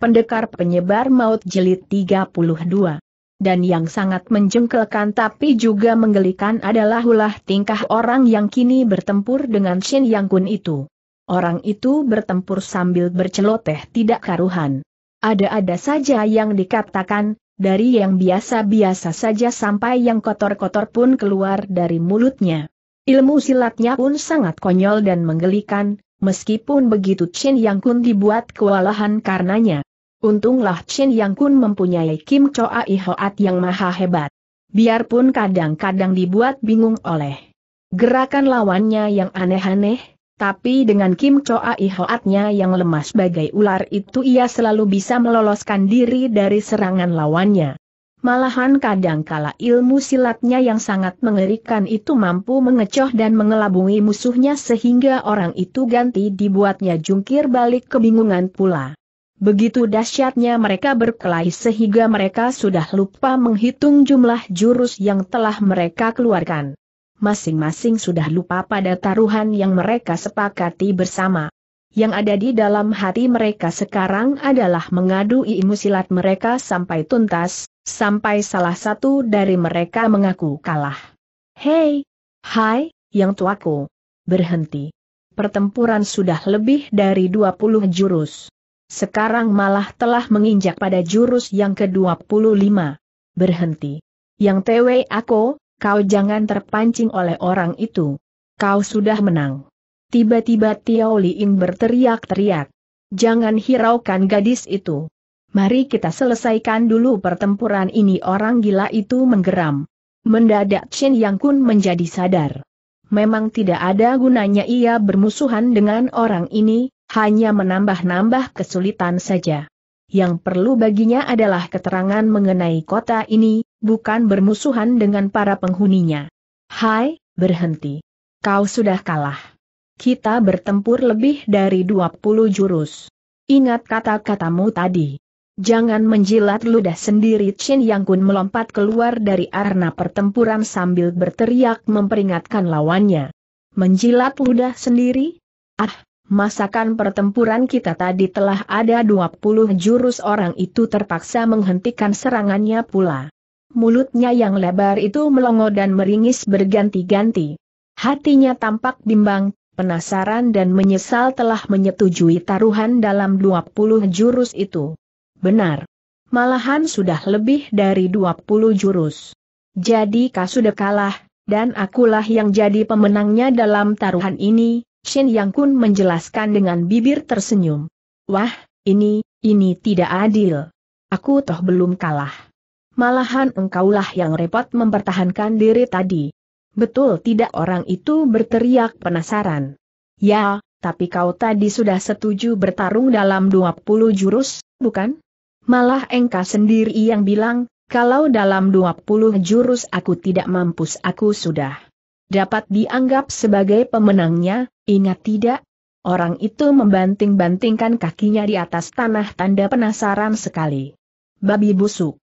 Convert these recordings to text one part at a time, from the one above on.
Pendekar Penyebar Maut jelit 32. Dan yang sangat menjengkelkan tapi juga menggelikan adalah ulah tingkah orang yang kini bertempur dengan Shin Yang Kun itu. Orang itu bertempur sambil berceloteh tidak karuhan. Ada-ada saja yang dikatakan, dari yang biasa-biasa saja sampai yang kotor-kotor pun keluar dari mulutnya. Ilmu silatnya pun sangat konyol dan menggelikan, meskipun begitu Chin Yang Kun dibuat kewalahan karenanya. Untunglah Chin Yang Kun mempunyai Kim Choa Ihoat yang maha hebat. Biarpun kadang-kadang dibuat bingung oleh gerakan lawannya yang aneh-aneh, tapi dengan Kim Choa Ihoatnya yang lemas bagai ular itu ia selalu bisa meloloskan diri dari serangan lawannya. Malahan kadangkala ilmu silatnya yang sangat mengerikan itu mampu mengecoh dan mengelabungi musuhnya sehingga orang itu ganti dibuatnya jungkir balik kebingungan pula. Begitu dahsyatnya mereka berkelahi sehingga mereka sudah lupa menghitung jumlah jurus yang telah mereka keluarkan. Masing-masing sudah lupa pada taruhan yang mereka sepakati bersama. Yang ada di dalam hati mereka sekarang adalah mengadu ilmu silat mereka sampai tuntas, sampai salah satu dari mereka mengaku kalah. Hei! Hai, yang tuaku! Berhenti! Pertempuran sudah lebih dari 20 jurus. Sekarang malah telah menginjak pada jurus yang ke-25. Berhenti. Yang tewe aku, kau jangan terpancing oleh orang itu. Kau sudah menang. Tiba-tiba Tiao Liing berteriak-teriak. Jangan hiraukan gadis itu. Mari kita selesaikan dulu pertempuran ini orang gila itu menggeram. Mendadak Chen Yang Kun menjadi sadar. Memang tidak ada gunanya ia bermusuhan dengan orang ini, hanya menambah-nambah kesulitan saja. Yang perlu baginya adalah keterangan mengenai kota ini, bukan bermusuhan dengan para penghuninya. Hai, berhenti. Kau sudah kalah. Kita bertempur lebih dari 20 jurus. Ingat kata-katamu tadi. Jangan menjilat ludah sendiri Chin Yang Kun melompat keluar dari arena pertempuran sambil berteriak memperingatkan lawannya. Menjilat ludah sendiri? Ah, Masakan pertempuran kita tadi telah ada 20 jurus orang itu terpaksa menghentikan serangannya pula. Mulutnya yang lebar itu melongo dan meringis berganti-ganti. Hatinya tampak bimbang, penasaran dan menyesal telah menyetujui taruhan dalam 20 jurus itu. Benar. Malahan sudah lebih dari 20 jurus. Jadi kau sudah kalah, dan akulah yang jadi pemenangnya dalam taruhan ini, Shen Yang Kun menjelaskan dengan bibir tersenyum. Wah, ini, ini tidak adil. Aku toh belum kalah. Malahan engkaulah yang repot mempertahankan diri tadi. Betul tidak orang itu berteriak penasaran. Ya, tapi kau tadi sudah setuju bertarung dalam 20 jurus, bukan? Malah engkau sendiri yang bilang, kalau dalam 20 jurus aku tidak mampus aku sudah dapat dianggap sebagai pemenangnya, ingat tidak? Orang itu membanting-bantingkan kakinya di atas tanah tanda penasaran sekali. Babi busuk.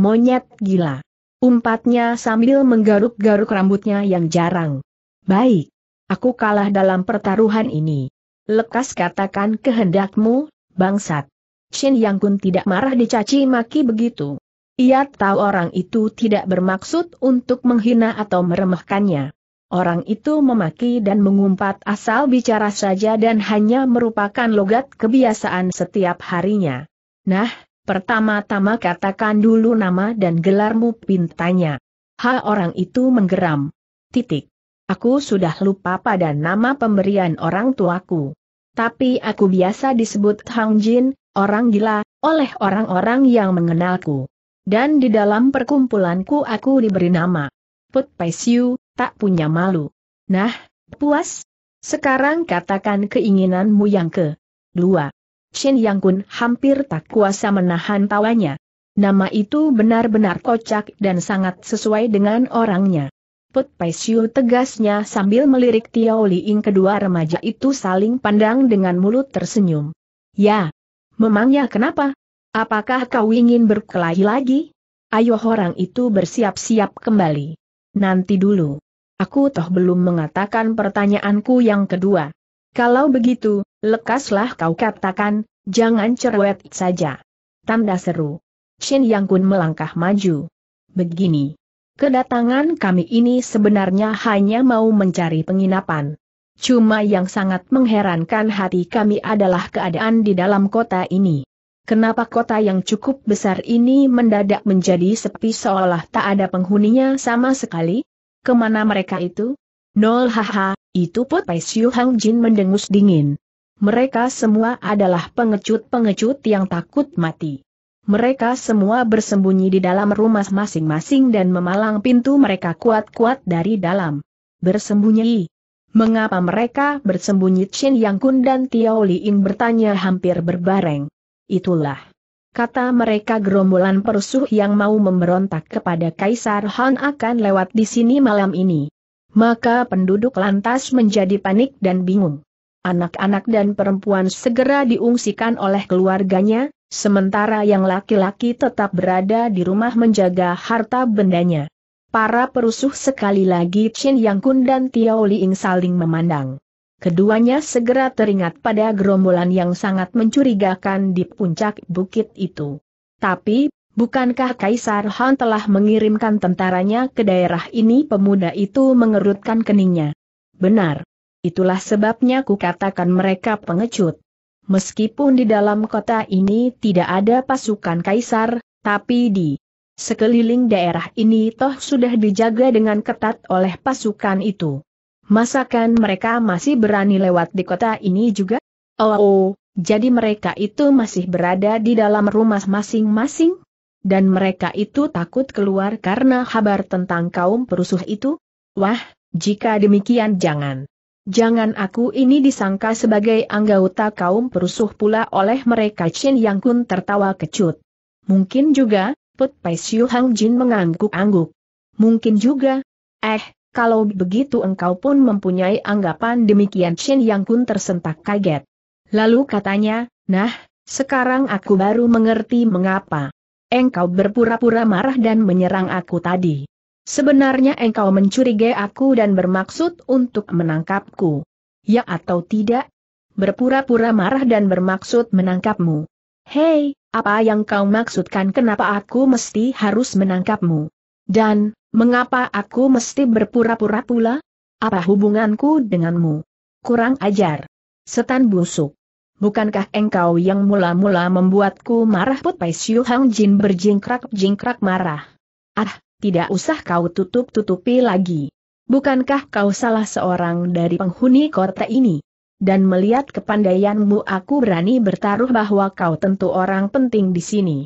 Monyet gila. Umpatnya sambil menggaruk-garuk rambutnya yang jarang. Baik. Aku kalah dalam pertaruhan ini. Lekas katakan kehendakmu, bangsat. Shin Yang Kun tidak marah dicaci maki begitu. Ia tahu orang itu tidak bermaksud untuk menghina atau meremehkannya. Orang itu memaki dan mengumpat asal bicara saja dan hanya merupakan logat kebiasaan setiap harinya. Nah, pertama-tama katakan dulu nama dan gelarmu pintanya. Ha orang itu menggeram. Titik. Aku sudah lupa pada nama pemberian orang tuaku. Tapi aku biasa disebut Hang Jin, orang gila, oleh orang-orang yang mengenalku. Dan di dalam perkumpulanku aku diberi nama. Put Paisiu, tak punya malu. Nah, puas? Sekarang katakan keinginanmu yang ke. Dua. Shin Yang Kun hampir tak kuasa menahan tawanya. Nama itu benar-benar kocak dan sangat sesuai dengan orangnya. Put Pai Siu tegasnya sambil melirik Tiao Li Ing kedua remaja itu saling pandang dengan mulut tersenyum. Ya. Memangnya kenapa? Apakah kau ingin berkelahi lagi? Ayo orang itu bersiap-siap kembali. Nanti dulu. Aku toh belum mengatakan pertanyaanku yang kedua. Kalau begitu, lekaslah kau katakan, jangan cerewet saja. Tanda seru. Shin Yang Kun melangkah maju. Begini. Kedatangan kami ini sebenarnya hanya mau mencari penginapan. Cuma yang sangat mengherankan hati kami adalah keadaan di dalam kota ini. Kenapa kota yang cukup besar ini mendadak menjadi sepi seolah tak ada penghuninya sama sekali? Kemana mereka itu? Nol haha, itu Put Pai Siu Hang Jin mendengus dingin. Mereka semua adalah pengecut-pengecut yang takut mati. Mereka semua bersembunyi di dalam rumah masing-masing dan memalang pintu mereka kuat-kuat dari dalam. Bersembunyi. Mengapa mereka bersembunyi Chin Yang Kun dan Tiao Li bertanya hampir berbareng. Itulah kata mereka gerombolan perusuh yang mau memberontak kepada Kaisar Han akan lewat di sini malam ini. Maka penduduk lantas menjadi panik dan bingung. Anak-anak dan perempuan segera diungsikan oleh keluarganya, sementara yang laki-laki tetap berada di rumah menjaga harta bendanya. Para perusuh sekali lagi Chin Yang Kun dan Tiao Liing saling memandang. Keduanya segera teringat pada gerombolan yang sangat mencurigakan di puncak bukit itu. Tapi, bukankah Kaisar Han telah mengirimkan tentaranya ke daerah ini? Pemuda itu mengerutkan keningnya. Benar. Itulah sebabnya kukatakan mereka pengecut. Meskipun di dalam kota ini tidak ada pasukan Kaisar, tapi di sekeliling daerah ini toh sudah dijaga dengan ketat oleh pasukan itu. Masakan mereka masih berani lewat di kota ini juga? Oh, oh jadi mereka itu masih berada di dalam rumah masing-masing? Dan mereka itu takut keluar karena kabar tentang kaum perusuh itu? Wah, jika demikian jangan. Jangan aku ini disangka sebagai anggota kaum perusuh pula oleh mereka Chen Yang Kun tertawa kecut. Mungkin juga, Put Pai Siu Hang Jin mengangguk-angguk. Mungkin juga. Eh, kalau begitu engkau pun mempunyai anggapan demikian Shin Yang Kun tersentak kaget. Lalu katanya, nah, sekarang aku baru mengerti mengapa. Engkau berpura-pura marah dan menyerang aku tadi. Sebenarnya engkau mencurigai aku dan bermaksud untuk menangkapku. Ya atau tidak? Berpura-pura marah dan bermaksud menangkapmu. Hei, apa yang kau maksudkan kenapa aku mesti harus menangkapmu? Dan, Mengapa aku mesti berpura-pura pula? Apa hubunganku denganmu? Kurang ajar. Setan busuk. Bukankah engkau yang mula-mula membuatku marah Put Pai Siu Hang Jin berjingkrak-jingkrak marah. Ah, tidak usah kau tutup-tutupi lagi. Bukankah kau salah seorang dari penghuni kota ini? Dan melihat kepandaianmu aku berani bertaruh bahwa kau tentu orang penting di sini.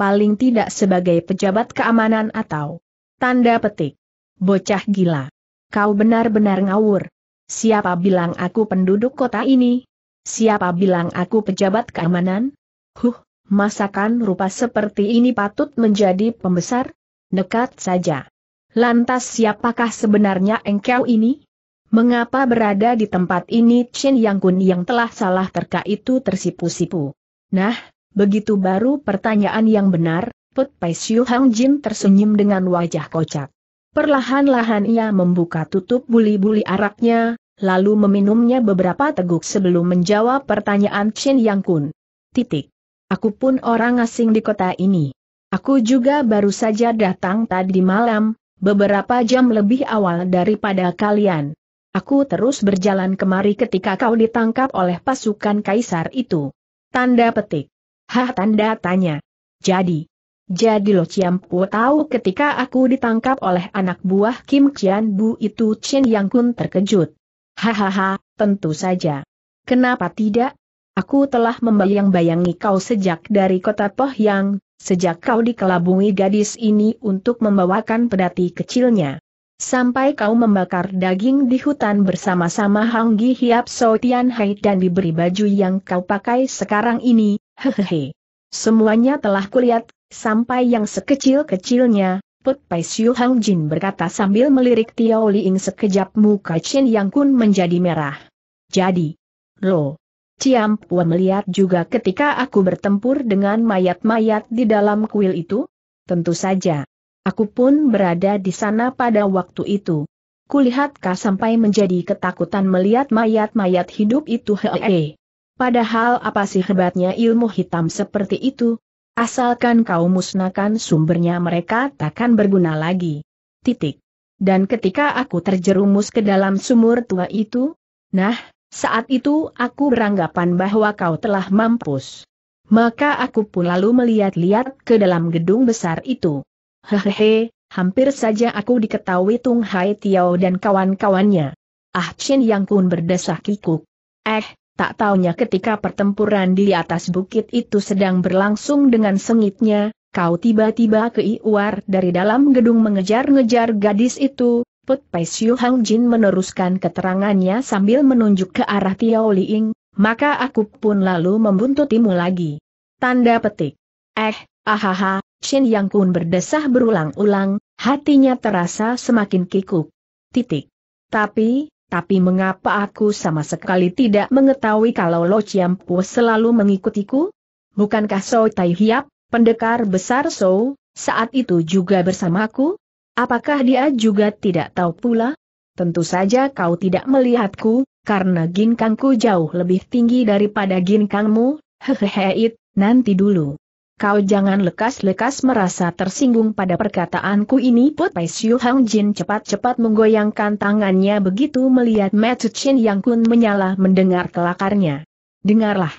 Paling tidak sebagai pejabat keamanan atau Tanda petik. Bocah gila. Kau benar-benar ngawur. Siapa bilang aku penduduk kota ini? Siapa bilang aku pejabat keamanan? Huh, masakan rupa seperti ini patut menjadi pembesar? Dekat saja. Lantas siapakah sebenarnya engkau ini? Mengapa berada di tempat ini Chen Yang Kun yang telah salah terka itu tersipu-sipu? Nah, begitu baru pertanyaan yang benar, Put Pai Siu Hang Jin tersenyum dengan wajah kocak. Perlahan-lahan ia membuka tutup buli-buli araknya, lalu meminumnya beberapa teguk sebelum menjawab pertanyaan Chen Yang Kun. Titik. Aku pun orang asing di kota ini. Aku juga baru saja datang tadi malam, beberapa jam lebih awal daripada kalian. Aku terus berjalan kemari ketika kau ditangkap oleh pasukan kaisar itu. Tanda petik. Hah tanda tanya. Jadi, jadi Lo ciampu tahu ketika aku ditangkap oleh anak buah Kim Cian Bu itu Chen Yang Kun terkejut. Hahaha, tentu saja. Kenapa tidak? Aku telah membayang-bayangi kau sejak dari kota Yang, sejak kau dikelabungi gadis ini untuk membawakan pedati kecilnya. Sampai kau membakar daging di hutan bersama-sama Hang Gi Hiap So Tian Hai dan diberi baju yang kau pakai sekarang ini, hehehe. Semuanya telah kulihat Sampai yang sekecil-kecilnya, Put Pai Siu Hang Jin berkata sambil melirik Tiao Liing sekejap muka Chen Yang Kun menjadi merah. Jadi, lo, Ciam Pua melihat juga ketika aku bertempur dengan mayat-mayat di dalam kuil itu? Tentu saja. Aku pun berada di sana pada waktu itu. Kulihat sampai menjadi ketakutan melihat mayat-mayat hidup itu hee. Padahal apa sih hebatnya ilmu hitam seperti itu? Asalkan kau musnahkan sumbernya mereka takkan berguna lagi. Titik. Dan ketika aku terjerumus ke dalam sumur tua itu, nah, saat itu aku beranggapan bahwa kau telah mampus. Maka aku pun lalu melihat-lihat ke dalam gedung besar itu. Hehehe, hampir saja aku diketahui Tung Hai Tiao dan kawan-kawannya. Ah Chin Yang Kun berdesah kikuk. Eh, tak taunya ketika pertempuran di atas bukit itu sedang berlangsung dengan sengitnya, kau tiba-tiba keiuar dari dalam gedung mengejar-ngejar gadis itu, Put Pai Siu Hang Jin meneruskan keterangannya sambil menunjuk ke arah Tiao Liing, maka aku pun lalu membuntutimu lagi. Tanda petik. Eh, ahaha, Shin Yang Kun berdesah berulang-ulang, hatinya terasa semakin kikuk. Titik. Tapi, tapi mengapa aku sama sekali tidak mengetahui kalau Lo Chiampu selalu mengikutiku? Bukankah So Tai Hiap, pendekar besar So, saat itu juga bersamaku? Apakah dia juga tidak tahu pula? Tentu saja kau tidak melihatku, karena ginkangku jauh lebih tinggi daripada ginkangmu, hehehe it, nanti dulu. Kau jangan lekas-lekas merasa tersinggung pada perkataanku ini Put Pai Siu Hang Jin cepat-cepat menggoyangkan tangannya begitu melihat Matthew Chin Yang Kun menyala mendengar kelakarnya. Dengarlah.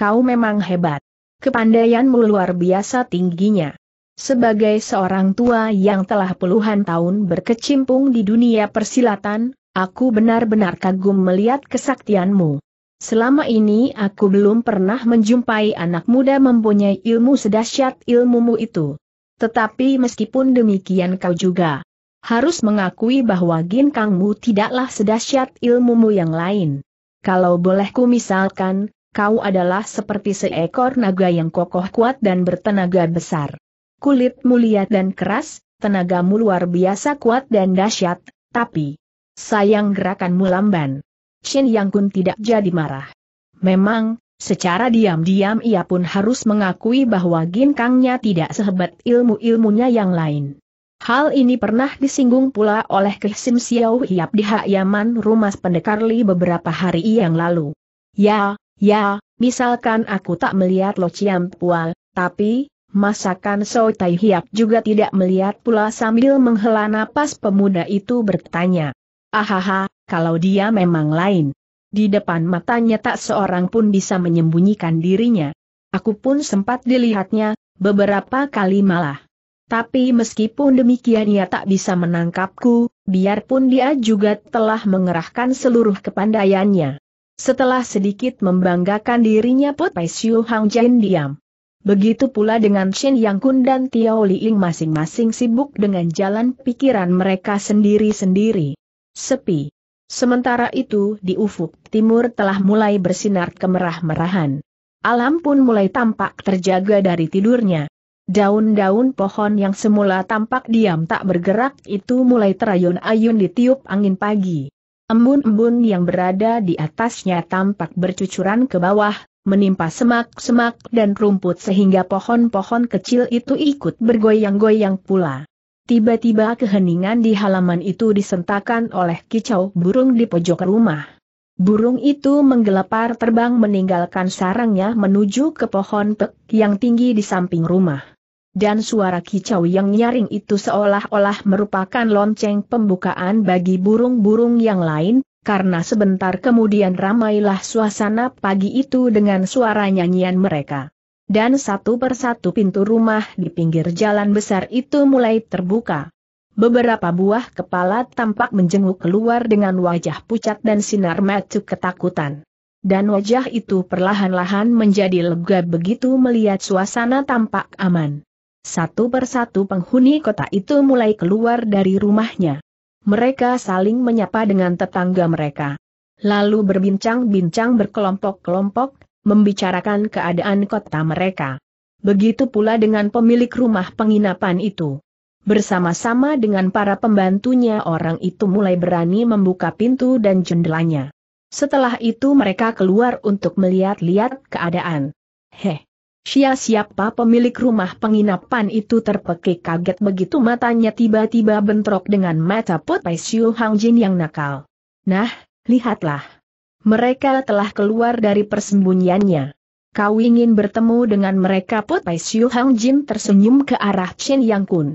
Kau memang hebat. Kepandaianmu luar biasa tingginya. Sebagai seorang tua yang telah puluhan tahun berkecimpung di dunia persilatan, aku benar-benar kagum melihat kesaktianmu. Selama ini aku belum pernah menjumpai anak muda mempunyai ilmu sedahsyat ilmumu itu. Tetapi meskipun demikian kau juga harus mengakui bahwa ginkangmu tidaklah sedahsyat ilmumu yang lain. Kalau boleh ku misalkan, kau adalah seperti seekor naga yang kokoh kuat dan bertenaga besar. Kulit mulia dan keras, tenagamu luar biasa kuat dan dahsyat, tapi sayang gerakanmu lamban. Shin Yang Kun tidak jadi marah. Memang, secara diam-diam ia pun harus mengakui bahwa ginkangnya tidak sehebat ilmu-ilmunya yang lain. Hal ini pernah disinggung pula oleh Kesim Xiao Hiap di Yaman Rumah Pendekar Li beberapa hari yang lalu. Ya, ya, misalkan aku tak melihat Lo Chiam Pual, tapi, masakan So Tai Hiap juga tidak melihat pula sambil menghela napas pemuda itu bertanya. Ahaha, kalau dia memang lain. Di depan matanya tak seorang pun bisa menyembunyikan dirinya. Aku pun sempat dilihatnya, beberapa kali malah. Tapi meskipun demikian ia tak bisa menangkapku, biarpun dia juga telah mengerahkan seluruh kepandaiannya. Setelah sedikit membanggakan dirinya Put Pai Siu Hang Jain diam. Begitu pula dengan Shen Yang Kun dan Tiao Liing masing-masing sibuk dengan jalan pikiran mereka sendiri-sendiri. Sepi. Sementara itu di ufuk timur telah mulai bersinar kemerah-merahan. Alam pun mulai tampak terjaga dari tidurnya. Daun-daun pohon yang semula tampak diam tak bergerak itu mulai terayun-ayun ditiup angin pagi. Embun-embun yang berada di atasnya tampak bercucuran ke bawah, menimpa semak-semak dan rumput sehingga pohon-pohon kecil itu ikut bergoyang-goyang pula. Tiba-tiba keheningan di halaman itu disentakan oleh kicau burung di pojok rumah. Burung itu menggelepar terbang meninggalkan sarangnya menuju ke pohon pek yang tinggi di samping rumah. Dan suara kicau yang nyaring itu seolah-olah merupakan lonceng pembukaan bagi burung-burung yang lain, karena sebentar kemudian ramailah suasana pagi itu dengan suara nyanyian mereka dan satu persatu pintu rumah di pinggir jalan besar itu mulai terbuka. Beberapa buah kepala tampak menjenguk keluar dengan wajah pucat dan sinar mata ketakutan. Dan wajah itu perlahan-lahan menjadi lega begitu melihat suasana tampak aman. Satu persatu penghuni kota itu mulai keluar dari rumahnya. Mereka saling menyapa dengan tetangga mereka. Lalu berbincang-bincang berkelompok-kelompok, membicarakan keadaan kota mereka. Begitu pula dengan pemilik rumah penginapan itu. Bersama-sama dengan para pembantunya orang itu mulai berani membuka pintu dan jendelanya. Setelah itu mereka keluar untuk melihat-lihat keadaan. Heh, Sia siapa pemilik rumah penginapan itu terpekik kaget begitu matanya tiba-tiba bentrok dengan mata Pot Pai Siu Hang Jin yang nakal. Nah, lihatlah. Mereka telah keluar dari persembunyiannya. Kau ingin bertemu dengan mereka Put Pai Siu Hang Jin tersenyum ke arah Chin Yang Kun.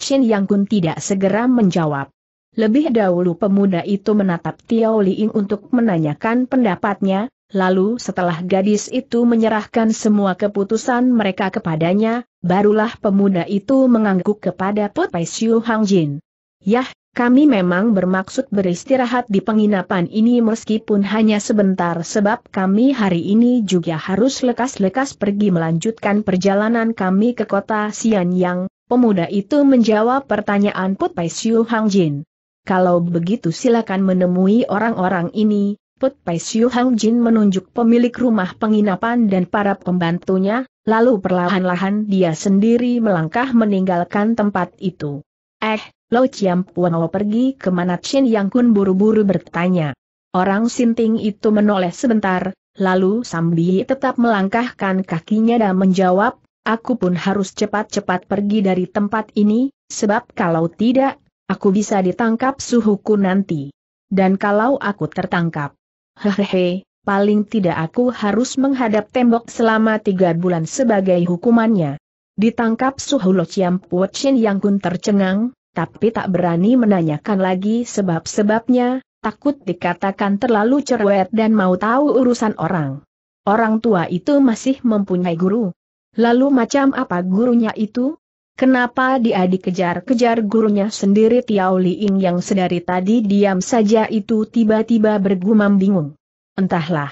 Chin Yang Kun tidak segera menjawab. Lebih dahulu pemuda itu menatap Tiao Liing untuk menanyakan pendapatnya, lalu setelah gadis itu menyerahkan semua keputusan mereka kepadanya, barulah pemuda itu mengangguk kepada Put Pai Siu Hang Jin. Yah, kami memang bermaksud beristirahat di penginapan ini meskipun hanya sebentar sebab kami hari ini juga harus lekas-lekas pergi melanjutkan perjalanan kami ke kota Xianyang. Pemuda itu menjawab pertanyaan Put Pai Siu Hang Jin. Kalau begitu silakan menemui orang-orang ini. Put Pai Siu Hang Jin menunjuk pemilik rumah penginapan dan para pembantunya, lalu perlahan-lahan dia sendiri melangkah meninggalkan tempat itu. Eh, Lo Chiam Puan pergi kemana Chin Yang Kun buru-buru bertanya. Orang sinting itu menoleh sebentar, lalu Sambi tetap melangkahkan kakinya dan menjawab, aku pun harus cepat-cepat pergi dari tempat ini, sebab kalau tidak, aku bisa ditangkap suhuku nanti. Dan kalau aku tertangkap, hehehe, paling tidak aku harus menghadap tembok selama tiga bulan sebagai hukumannya. Ditangkap Suhu Lo Chiam Puo Chin Yang tercengang, tapi tak berani menanyakan lagi sebab-sebabnya, takut dikatakan terlalu cerewet dan mau tahu urusan orang. Orang tua itu masih mempunyai guru. Lalu macam apa gurunya itu? Kenapa dia dikejar-kejar gurunya sendiri Tiao Liing yang sedari tadi diam saja itu tiba-tiba bergumam bingung. Entahlah.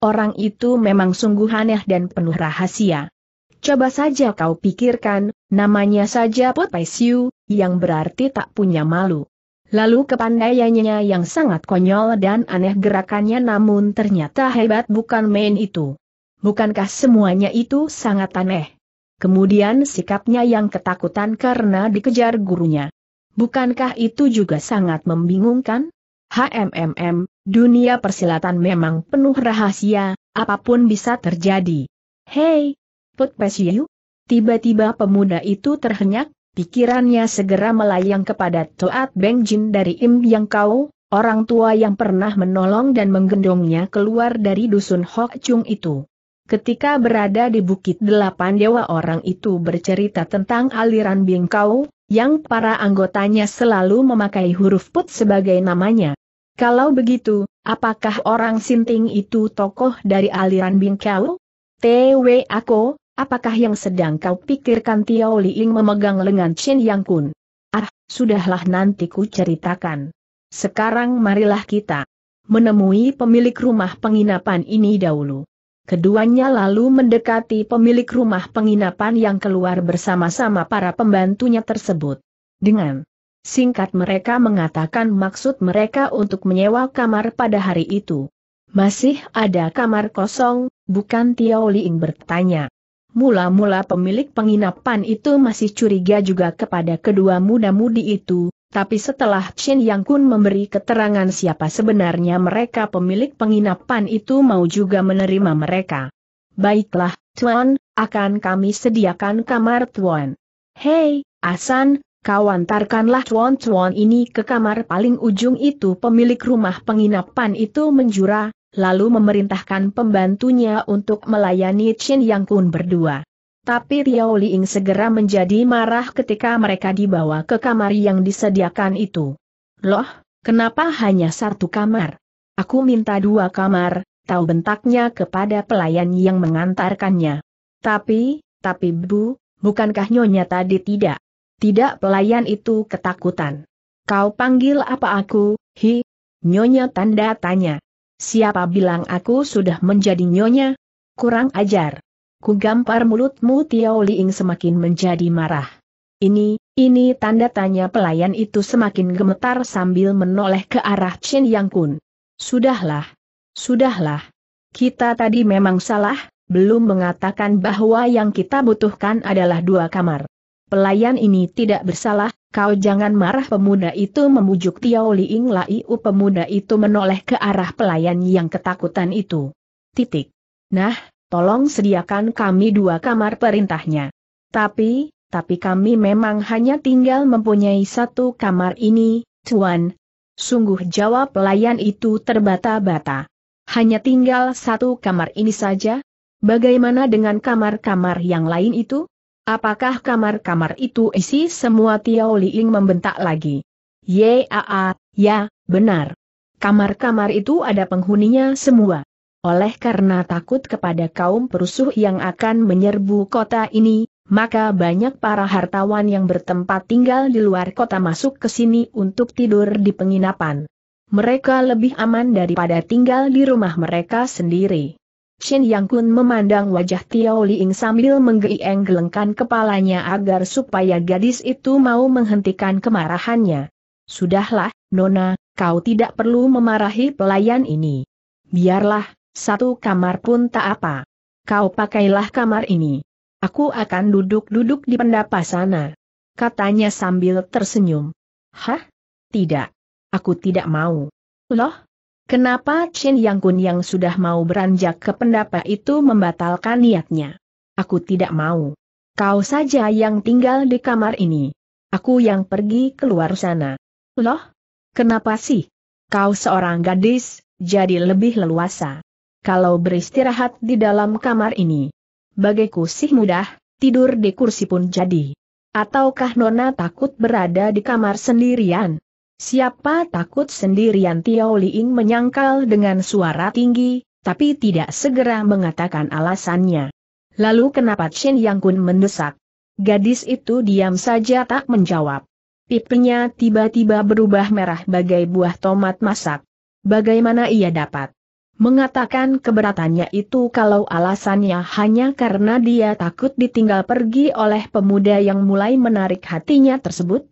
Orang itu memang sungguh aneh dan penuh rahasia. Coba saja kau pikirkan, namanya saja Pot Pai Siu, yang berarti tak punya malu. Lalu kepandaiannya yang sangat konyol dan aneh gerakannya namun ternyata hebat bukan main itu. Bukankah semuanya itu sangat aneh? Kemudian sikapnya yang ketakutan karena dikejar gurunya. Bukankah itu juga sangat membingungkan? HMMM, dunia persilatan memang penuh rahasia, apapun bisa terjadi. Hei, Put Pesiu? Tiba-tiba pemuda itu terhenyak, pikirannya segera melayang kepada Toat Beng Jin dari Im Yang Kau, orang tua yang pernah menolong dan menggendongnya keluar dari dusun Hok Chung itu. Ketika berada di Bukit Delapan Dewa orang itu bercerita tentang aliran Kau, yang para anggotanya selalu memakai huruf put sebagai namanya. Kalau begitu, apakah orang Sinting itu tokoh dari aliran Bingkau? T.W. Ako, Apakah yang sedang kau pikirkan Tiao Ying memegang lengan Chin Yang Kun? Ah, sudahlah nanti ku ceritakan. Sekarang marilah kita menemui pemilik rumah penginapan ini dahulu. Keduanya lalu mendekati pemilik rumah penginapan yang keluar bersama-sama para pembantunya tersebut. Dengan singkat mereka mengatakan maksud mereka untuk menyewa kamar pada hari itu. Masih ada kamar kosong, bukan Tiao Ying bertanya. Mula-mula pemilik penginapan itu masih curiga juga kepada kedua muda-mudi itu, tapi setelah Chen Yang Kun memberi keterangan siapa sebenarnya mereka pemilik penginapan itu mau juga menerima mereka. Baiklah, Tuan, akan kami sediakan kamar Tuan. Hei, Asan, kau antarkanlah Tuan-Tuan ini ke kamar paling ujung itu pemilik rumah penginapan itu menjurah lalu memerintahkan pembantunya untuk melayani Chin Yang Kun berdua. Tapi Tiao Liing segera menjadi marah ketika mereka dibawa ke kamar yang disediakan itu. Loh, kenapa hanya satu kamar? Aku minta dua kamar, tahu bentaknya kepada pelayan yang mengantarkannya. Tapi, tapi Bu, bukankah Nyonya tadi tidak? Tidak pelayan itu ketakutan. Kau panggil apa aku, Hi? Nyonya tanda tanya. Siapa bilang aku sudah menjadi nyonya? Kurang ajar. Ku gampar mulutmu Tiao Liing semakin menjadi marah. Ini, ini tanda tanya pelayan itu semakin gemetar sambil menoleh ke arah Chen Yang Kun. Sudahlah. Sudahlah. Kita tadi memang salah, belum mengatakan bahwa yang kita butuhkan adalah dua kamar. Pelayan ini tidak bersalah, kau jangan marah pemuda itu memujuk Tiao Liing Laiu pemuda itu menoleh ke arah pelayan yang ketakutan itu. Titik. Nah, tolong sediakan kami dua kamar perintahnya. Tapi, tapi kami memang hanya tinggal mempunyai satu kamar ini, Tuan. Sungguh jawab pelayan itu terbata-bata. Hanya tinggal satu kamar ini saja? Bagaimana dengan kamar-kamar yang lain itu? Apakah kamar-kamar itu isi semua Tiao Liing membentak lagi? Yaa, ya, benar. Kamar-kamar itu ada penghuninya semua. Oleh karena takut kepada kaum perusuh yang akan menyerbu kota ini, maka banyak para hartawan yang bertempat tinggal di luar kota masuk ke sini untuk tidur di penginapan. Mereka lebih aman daripada tinggal di rumah mereka sendiri. Shin Yang Kun memandang wajah Tiao Liing sambil menggeleng-gelengkan kepalanya agar supaya gadis itu mau menghentikan kemarahannya. Sudahlah, Nona, kau tidak perlu memarahi pelayan ini. Biarlah, satu kamar pun tak apa. Kau pakailah kamar ini. Aku akan duduk-duduk di pendapa sana. Katanya sambil tersenyum. Hah? Tidak. Aku tidak mau. Loh, Kenapa Chen Yang Kun yang sudah mau beranjak ke pendapa itu membatalkan niatnya? Aku tidak mau. Kau saja yang tinggal di kamar ini. Aku yang pergi keluar sana. Loh? Kenapa sih? Kau seorang gadis, jadi lebih leluasa. Kalau beristirahat di dalam kamar ini. Bagiku sih mudah, tidur di kursi pun jadi. Ataukah Nona takut berada di kamar sendirian? Siapa takut sendirian Tiao Liing menyangkal dengan suara tinggi, tapi tidak segera mengatakan alasannya. Lalu kenapa Chen Yang Kun mendesak? Gadis itu diam saja tak menjawab. Pipinya tiba-tiba berubah merah bagai buah tomat masak. Bagaimana ia dapat mengatakan keberatannya itu kalau alasannya hanya karena dia takut ditinggal pergi oleh pemuda yang mulai menarik hatinya tersebut?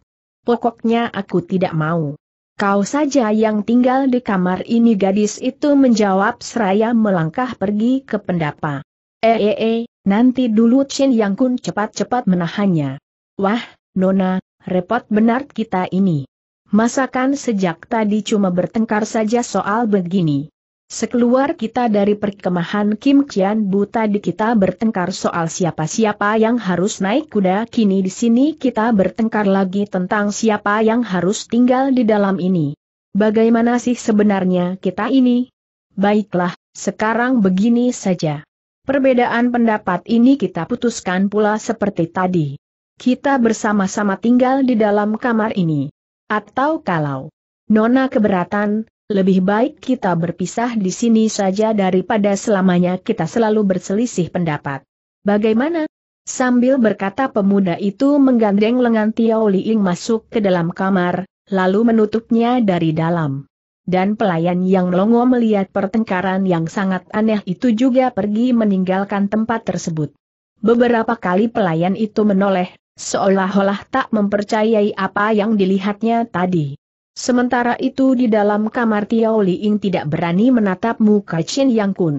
pokoknya aku tidak mau. Kau saja yang tinggal di kamar ini gadis itu menjawab seraya melangkah pergi ke pendapa. Eh, eh eh nanti dulu Chin Yang Kun cepat-cepat menahannya. Wah, Nona, repot benar kita ini. Masakan sejak tadi cuma bertengkar saja soal begini. Sekeluar kita dari perkemahan Kim Kian Bu tadi kita bertengkar soal siapa-siapa yang harus naik kuda kini di sini kita bertengkar lagi tentang siapa yang harus tinggal di dalam ini. Bagaimana sih sebenarnya kita ini? Baiklah, sekarang begini saja. Perbedaan pendapat ini kita putuskan pula seperti tadi. Kita bersama-sama tinggal di dalam kamar ini. Atau kalau Nona keberatan, lebih baik kita berpisah di sini saja daripada selamanya kita selalu berselisih pendapat. Bagaimana? Sambil berkata pemuda itu menggandeng lengan Tiao Liing masuk ke dalam kamar, lalu menutupnya dari dalam. Dan pelayan yang longo melihat pertengkaran yang sangat aneh itu juga pergi meninggalkan tempat tersebut. Beberapa kali pelayan itu menoleh, seolah-olah tak mempercayai apa yang dilihatnya tadi. Sementara itu di dalam kamar Tiao Ying tidak berani menatap muka Chen Yang Kun.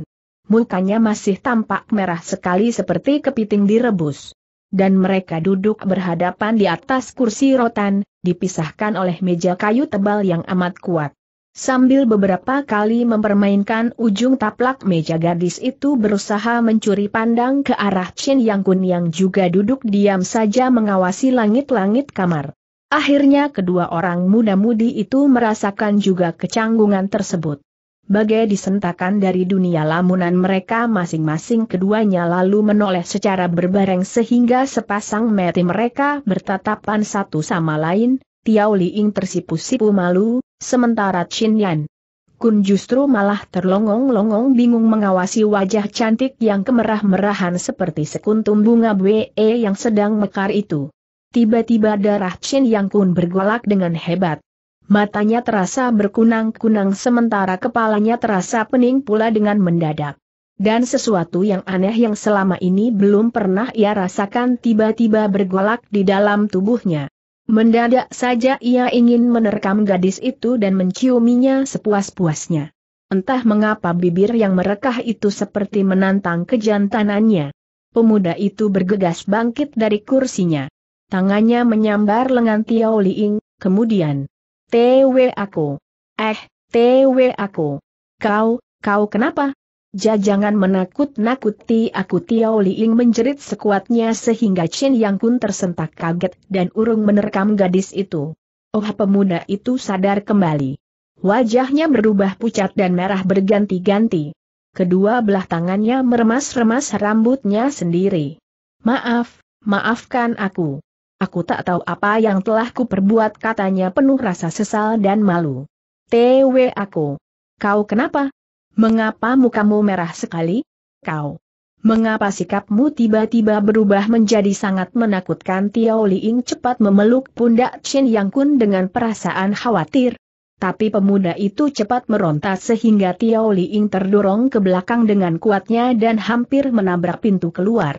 Mukanya masih tampak merah sekali seperti kepiting direbus. Dan mereka duduk berhadapan di atas kursi rotan, dipisahkan oleh meja kayu tebal yang amat kuat. Sambil beberapa kali mempermainkan ujung taplak meja gadis itu berusaha mencuri pandang ke arah Chen Yang Kun yang juga duduk diam saja mengawasi langit-langit kamar. Akhirnya kedua orang muda-mudi itu merasakan juga kecanggungan tersebut. Bagai disentakan dari dunia lamunan mereka masing-masing keduanya lalu menoleh secara berbareng sehingga sepasang mati mereka bertatapan satu sama lain, Tiao Liing tersipu-sipu malu, sementara Chin Yan Kun justru malah terlongong-longong bingung mengawasi wajah cantik yang kemerah-merahan seperti sekuntum bunga BE yang sedang mekar itu. Tiba-tiba darah Chin Yang Kun bergolak dengan hebat. Matanya terasa berkunang-kunang sementara kepalanya terasa pening pula dengan mendadak. Dan sesuatu yang aneh yang selama ini belum pernah ia rasakan tiba-tiba bergolak di dalam tubuhnya. Mendadak saja ia ingin menerkam gadis itu dan menciuminya sepuas-puasnya. Entah mengapa bibir yang merekah itu seperti menantang kejantanannya. Pemuda itu bergegas bangkit dari kursinya. Tangannya menyambar lengan Tiao Liing, kemudian. Tw aku. Eh, Tw aku. Kau, kau kenapa? Jajangan menakut-nakuti aku Tiao Liing menjerit sekuatnya sehingga Chen Yang Kun tersentak kaget dan urung menerkam gadis itu. Oh pemuda itu sadar kembali. Wajahnya berubah pucat dan merah berganti-ganti. Kedua belah tangannya meremas-remas rambutnya sendiri. Maaf, maafkan aku. Aku tak tahu apa yang telah kuperbuat katanya penuh rasa sesal dan malu. TW aku. Kau kenapa? Mengapa mukamu merah sekali? Kau. Mengapa sikapmu tiba-tiba berubah menjadi sangat menakutkan Tiao Liing cepat memeluk pundak Chen Yang Kun dengan perasaan khawatir. Tapi pemuda itu cepat meronta sehingga Tiao Liing terdorong ke belakang dengan kuatnya dan hampir menabrak pintu keluar.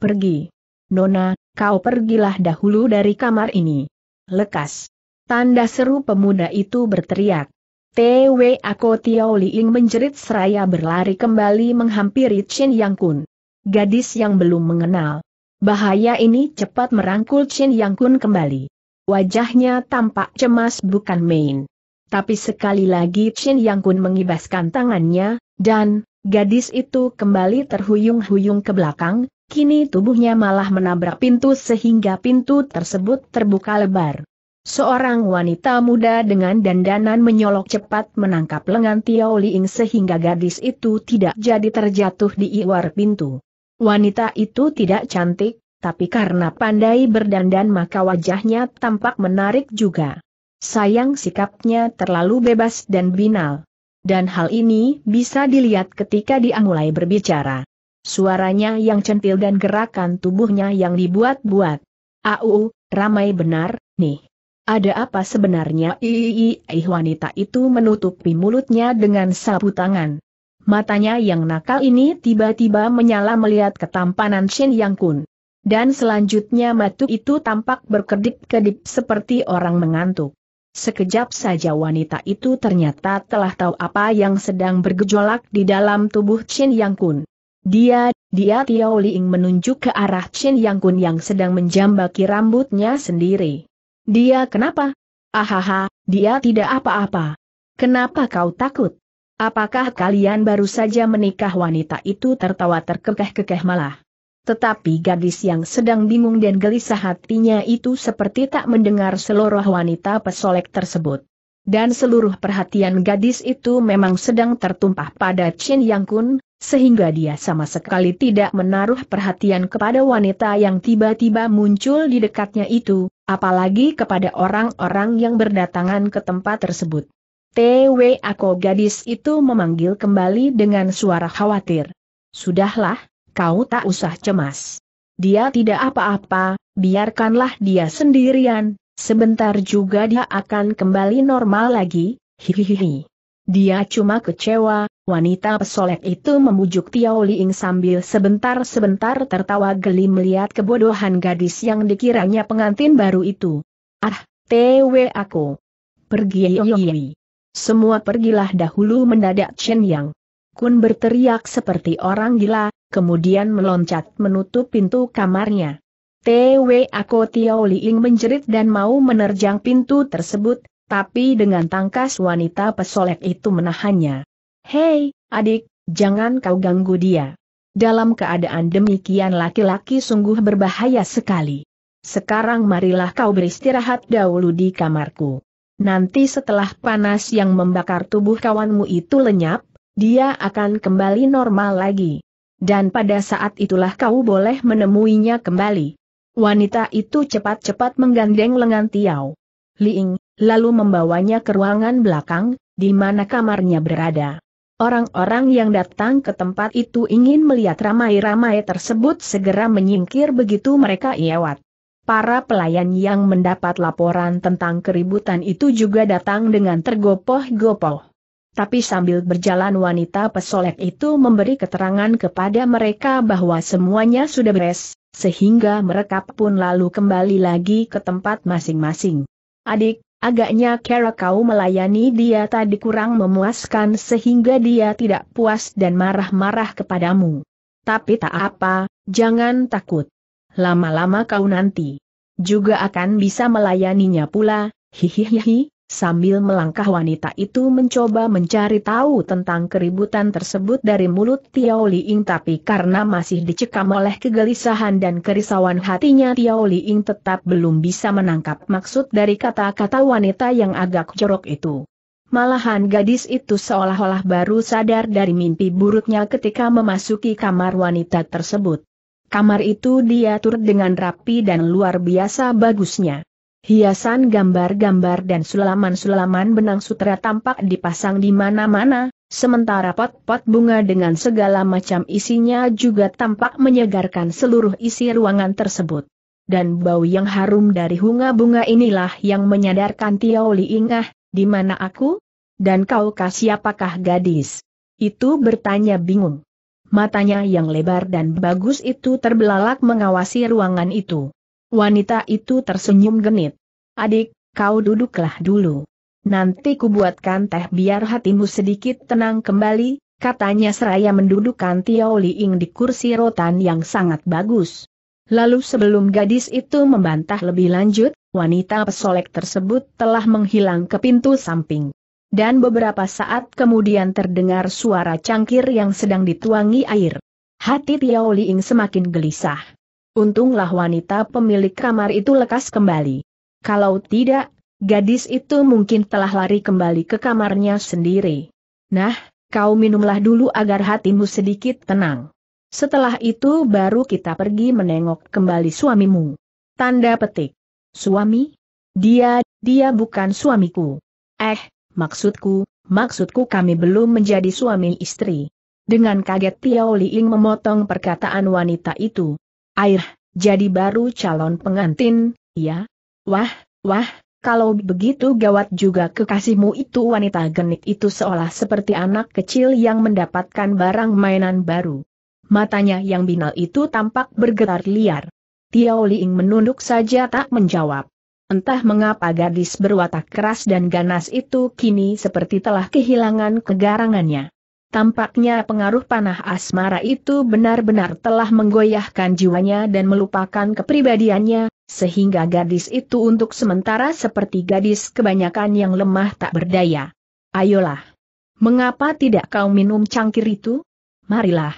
Pergi. Nona, kau pergilah dahulu dari kamar ini. Lekas. Tanda seru pemuda itu berteriak. TW Ako Tiao Liing menjerit seraya berlari kembali menghampiri Chin Yang Kun. Gadis yang belum mengenal. Bahaya ini cepat merangkul Chin Yang Kun kembali. Wajahnya tampak cemas bukan main. Tapi sekali lagi Chin Yang Kun mengibaskan tangannya, dan, gadis itu kembali terhuyung-huyung ke belakang, kini tubuhnya malah menabrak pintu sehingga pintu tersebut terbuka lebar. Seorang wanita muda dengan dandanan menyolok cepat menangkap lengan Tiao Liing sehingga gadis itu tidak jadi terjatuh di luar pintu. Wanita itu tidak cantik, tapi karena pandai berdandan maka wajahnya tampak menarik juga. Sayang sikapnya terlalu bebas dan binal. Dan hal ini bisa dilihat ketika dia mulai berbicara. Suaranya yang centil dan gerakan tubuhnya yang dibuat-buat. Au, ramai benar, nih. Ada apa sebenarnya? iiii wanita itu menutupi mulutnya dengan sapu tangan. Matanya yang nakal ini tiba-tiba menyala melihat ketampanan Shen Yang Kun. Dan selanjutnya matu itu tampak berkedip-kedip seperti orang mengantuk. Sekejap saja wanita itu ternyata telah tahu apa yang sedang bergejolak di dalam tubuh Shin Yang Kun. Dia, dia Tiao Liing menunjuk ke arah Chin Yang Kun yang sedang menjambaki rambutnya sendiri. Dia kenapa? Ahaha, dia tidak apa-apa. Kenapa kau takut? Apakah kalian baru saja menikah wanita itu tertawa terkekeh-kekeh malah? Tetapi gadis yang sedang bingung dan gelisah hatinya itu seperti tak mendengar seluruh wanita pesolek tersebut. Dan seluruh perhatian gadis itu memang sedang tertumpah pada Chin Yang Kun, sehingga dia sama sekali tidak menaruh perhatian kepada wanita yang tiba-tiba muncul di dekatnya itu, apalagi kepada orang-orang yang berdatangan ke tempat tersebut. TW Ako gadis itu memanggil kembali dengan suara khawatir. Sudahlah, kau tak usah cemas. Dia tidak apa-apa, biarkanlah dia sendirian, sebentar juga dia akan kembali normal lagi, hihihi. Dia cuma kecewa, Wanita pesolek itu memujuk Tiao Liing sambil sebentar-sebentar tertawa geli melihat kebodohan gadis yang dikiranya pengantin baru itu. Ah, tewe aku. Pergi yoyoyi. Semua pergilah dahulu mendadak Chen Yang. Kun berteriak seperti orang gila, kemudian meloncat menutup pintu kamarnya. Tewe aku Tiao Liing menjerit dan mau menerjang pintu tersebut, tapi dengan tangkas wanita pesolek itu menahannya. Hei, adik, jangan kau ganggu dia. Dalam keadaan demikian laki-laki sungguh berbahaya sekali. Sekarang marilah kau beristirahat dahulu di kamarku. Nanti setelah panas yang membakar tubuh kawanmu itu lenyap, dia akan kembali normal lagi. Dan pada saat itulah kau boleh menemuinya kembali. Wanita itu cepat-cepat menggandeng lengan Tiao. Liing, lalu membawanya ke ruangan belakang, di mana kamarnya berada. Orang-orang yang datang ke tempat itu ingin melihat ramai-ramai tersebut segera menyingkir begitu mereka iawat. Para pelayan yang mendapat laporan tentang keributan itu juga datang dengan tergopoh-gopoh. Tapi sambil berjalan wanita pesolek itu memberi keterangan kepada mereka bahwa semuanya sudah beres, sehingga mereka pun lalu kembali lagi ke tempat masing-masing. Adik, Agaknya cara kau melayani dia tadi kurang memuaskan sehingga dia tidak puas dan marah-marah kepadamu. Tapi tak apa, jangan takut. Lama-lama kau nanti juga akan bisa melayaninya pula, hihihi, Sambil melangkah wanita itu mencoba mencari tahu tentang keributan tersebut dari mulut Tiao Ying tapi karena masih dicekam oleh kegelisahan dan kerisauan hatinya Tiao Ying tetap belum bisa menangkap maksud dari kata-kata wanita yang agak jorok itu. Malahan gadis itu seolah-olah baru sadar dari mimpi buruknya ketika memasuki kamar wanita tersebut. Kamar itu diatur dengan rapi dan luar biasa bagusnya. Hiasan gambar-gambar dan sulaman-sulaman benang sutra tampak dipasang di mana-mana, sementara pot-pot bunga dengan segala macam isinya juga tampak menyegarkan seluruh isi ruangan tersebut. Dan bau yang harum dari bunga-bunga inilah yang menyadarkan Tiao Ingah, di mana aku? Dan kau kaukah siapakah gadis? Itu bertanya bingung. Matanya yang lebar dan bagus itu terbelalak mengawasi ruangan itu. Wanita itu tersenyum genit. Adik, kau duduklah dulu. Nanti kubuatkan teh biar hatimu sedikit tenang kembali, katanya seraya mendudukkan Tio Liing di kursi rotan yang sangat bagus. Lalu sebelum gadis itu membantah lebih lanjut, wanita pesolek tersebut telah menghilang ke pintu samping. Dan beberapa saat kemudian terdengar suara cangkir yang sedang dituangi air. Hati Tio Liing semakin gelisah. Untunglah wanita pemilik kamar itu lekas kembali. Kalau tidak, gadis itu mungkin telah lari kembali ke kamarnya sendiri. Nah, kau minumlah dulu agar hatimu sedikit tenang. Setelah itu baru kita pergi menengok kembali suamimu. Tanda petik. Suami? Dia, dia bukan suamiku. Eh, maksudku, maksudku kami belum menjadi suami istri. Dengan kaget Tiao Liing memotong perkataan wanita itu. Air, jadi baru calon pengantin, ya? Wah, wah, kalau begitu gawat juga kekasihmu itu wanita genit itu seolah seperti anak kecil yang mendapatkan barang mainan baru. Matanya yang binal itu tampak bergetar liar. Tiao Liing menunduk saja tak menjawab. Entah mengapa gadis berwatak keras dan ganas itu kini seperti telah kehilangan kegarangannya. Tampaknya pengaruh panah asmara itu benar-benar telah menggoyahkan jiwanya dan melupakan kepribadiannya, sehingga gadis itu untuk sementara seperti gadis kebanyakan yang lemah tak berdaya. Ayolah. Mengapa tidak kau minum cangkir itu? Marilah.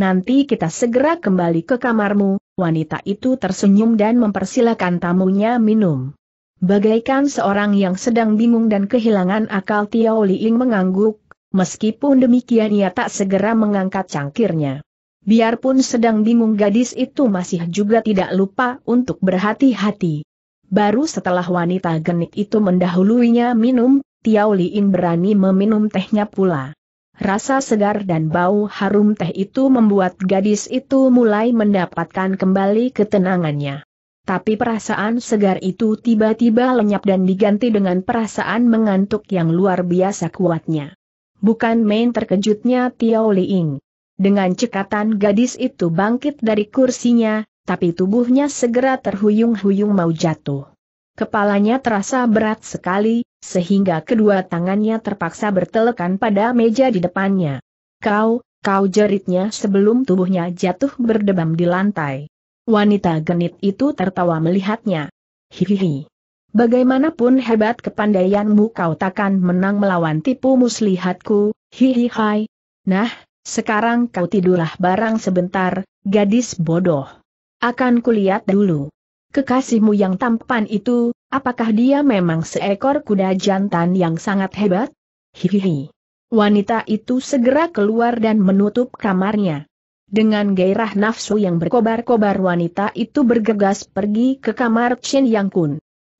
Nanti kita segera kembali ke kamarmu, wanita itu tersenyum dan mempersilahkan tamunya minum. Bagaikan seorang yang sedang bingung dan kehilangan akal Tiao Liing mengangguk, Meskipun demikian ia tak segera mengangkat cangkirnya. Biarpun sedang bingung gadis itu masih juga tidak lupa untuk berhati-hati. Baru setelah wanita genit itu mendahuluinya minum, Tiao Liin berani meminum tehnya pula. Rasa segar dan bau harum teh itu membuat gadis itu mulai mendapatkan kembali ketenangannya. Tapi perasaan segar itu tiba-tiba lenyap dan diganti dengan perasaan mengantuk yang luar biasa kuatnya bukan main terkejutnya Tiao Liing. Dengan cekatan gadis itu bangkit dari kursinya, tapi tubuhnya segera terhuyung-huyung mau jatuh. Kepalanya terasa berat sekali, sehingga kedua tangannya terpaksa bertelekan pada meja di depannya. Kau, kau jeritnya sebelum tubuhnya jatuh berdebam di lantai. Wanita genit itu tertawa melihatnya. Hihihi. Bagaimanapun hebat kepandaianmu kau takkan menang melawan tipu muslihatku, hihi hai. Nah, sekarang kau tidurlah barang sebentar, gadis bodoh. Akan kulihat dulu. Kekasihmu yang tampan itu, apakah dia memang seekor kuda jantan yang sangat hebat? Hihihi. Wanita itu segera keluar dan menutup kamarnya. Dengan gairah nafsu yang berkobar-kobar wanita itu bergegas pergi ke kamar Chen Yang Kun.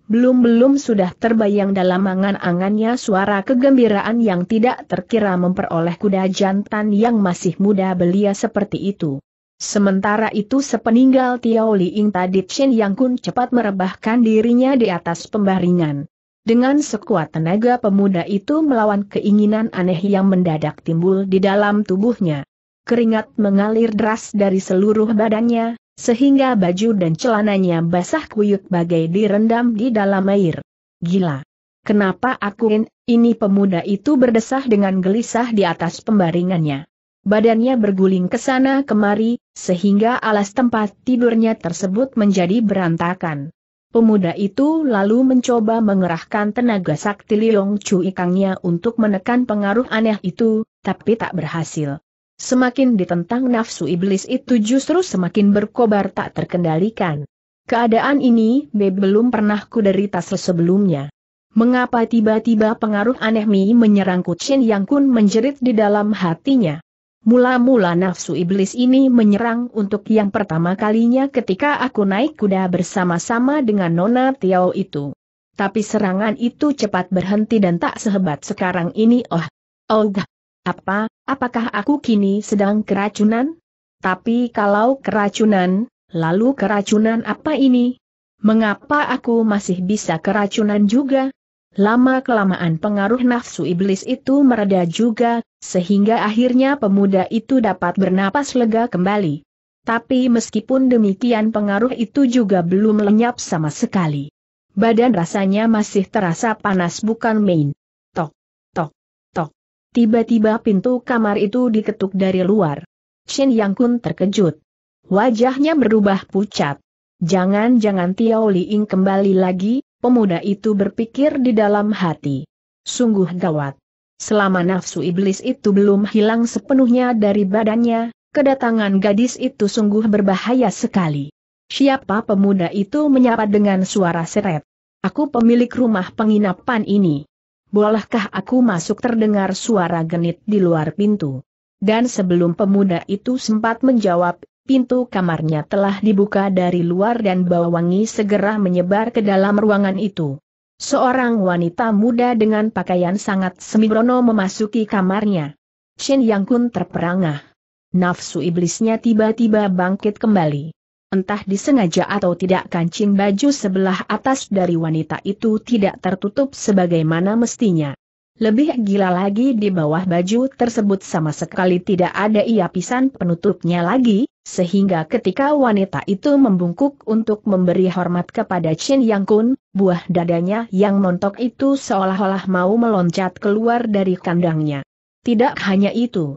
Belum-belum sudah terbayang dalam angan-angannya suara kegembiraan yang tidak terkira memperoleh kuda jantan yang masih muda belia seperti itu. Sementara itu sepeninggal Tiao Ying tadi Chen Yang Kun cepat merebahkan dirinya di atas pembaringan. Dengan sekuat tenaga pemuda itu melawan keinginan aneh yang mendadak timbul di dalam tubuhnya. Keringat mengalir deras dari seluruh badannya, sehingga baju dan celananya basah kuyuk bagai direndam di dalam air. Gila! Kenapa akuin, ini pemuda itu berdesah dengan gelisah di atas pembaringannya. Badannya berguling ke sana kemari, sehingga alas tempat tidurnya tersebut menjadi berantakan. Pemuda itu lalu mencoba mengerahkan tenaga sakti Liong Chu Ikangnya untuk menekan pengaruh aneh itu, tapi tak berhasil. Semakin ditentang nafsu iblis itu justru semakin berkobar tak terkendalikan. Keadaan ini be belum pernah kuderita sebelumnya. Mengapa tiba-tiba pengaruh aneh Mi menyerang Kuchin Yang Kun menjerit di dalam hatinya? Mula-mula nafsu iblis ini menyerang untuk yang pertama kalinya ketika aku naik kuda bersama-sama dengan Nona Tiao itu. Tapi serangan itu cepat berhenti dan tak sehebat sekarang ini oh. Oh gah. Apa, apakah aku kini sedang keracunan? Tapi kalau keracunan, lalu keracunan apa ini? Mengapa aku masih bisa keracunan juga? Lama-kelamaan pengaruh nafsu iblis itu mereda juga, sehingga akhirnya pemuda itu dapat bernapas lega kembali. Tapi meskipun demikian pengaruh itu juga belum lenyap sama sekali. Badan rasanya masih terasa panas bukan main. Tiba-tiba pintu kamar itu diketuk dari luar. Chen Yang Kun terkejut. Wajahnya berubah pucat. Jangan-jangan Tiao Ying kembali lagi, pemuda itu berpikir di dalam hati. Sungguh gawat. Selama nafsu iblis itu belum hilang sepenuhnya dari badannya, kedatangan gadis itu sungguh berbahaya sekali. Siapa pemuda itu menyapa dengan suara seret. Aku pemilik rumah penginapan ini bolehkah aku masuk terdengar suara genit di luar pintu. Dan sebelum pemuda itu sempat menjawab, pintu kamarnya telah dibuka dari luar dan bau wangi segera menyebar ke dalam ruangan itu. Seorang wanita muda dengan pakaian sangat semibrono memasuki kamarnya. Shen Yang Kun terperangah. Nafsu iblisnya tiba-tiba bangkit kembali entah disengaja atau tidak kancing baju sebelah atas dari wanita itu tidak tertutup sebagaimana mestinya. Lebih gila lagi di bawah baju tersebut sama sekali tidak ada iapisan penutupnya lagi, sehingga ketika wanita itu membungkuk untuk memberi hormat kepada Chen Yang Kun, buah dadanya yang montok itu seolah-olah mau meloncat keluar dari kandangnya. Tidak hanya itu,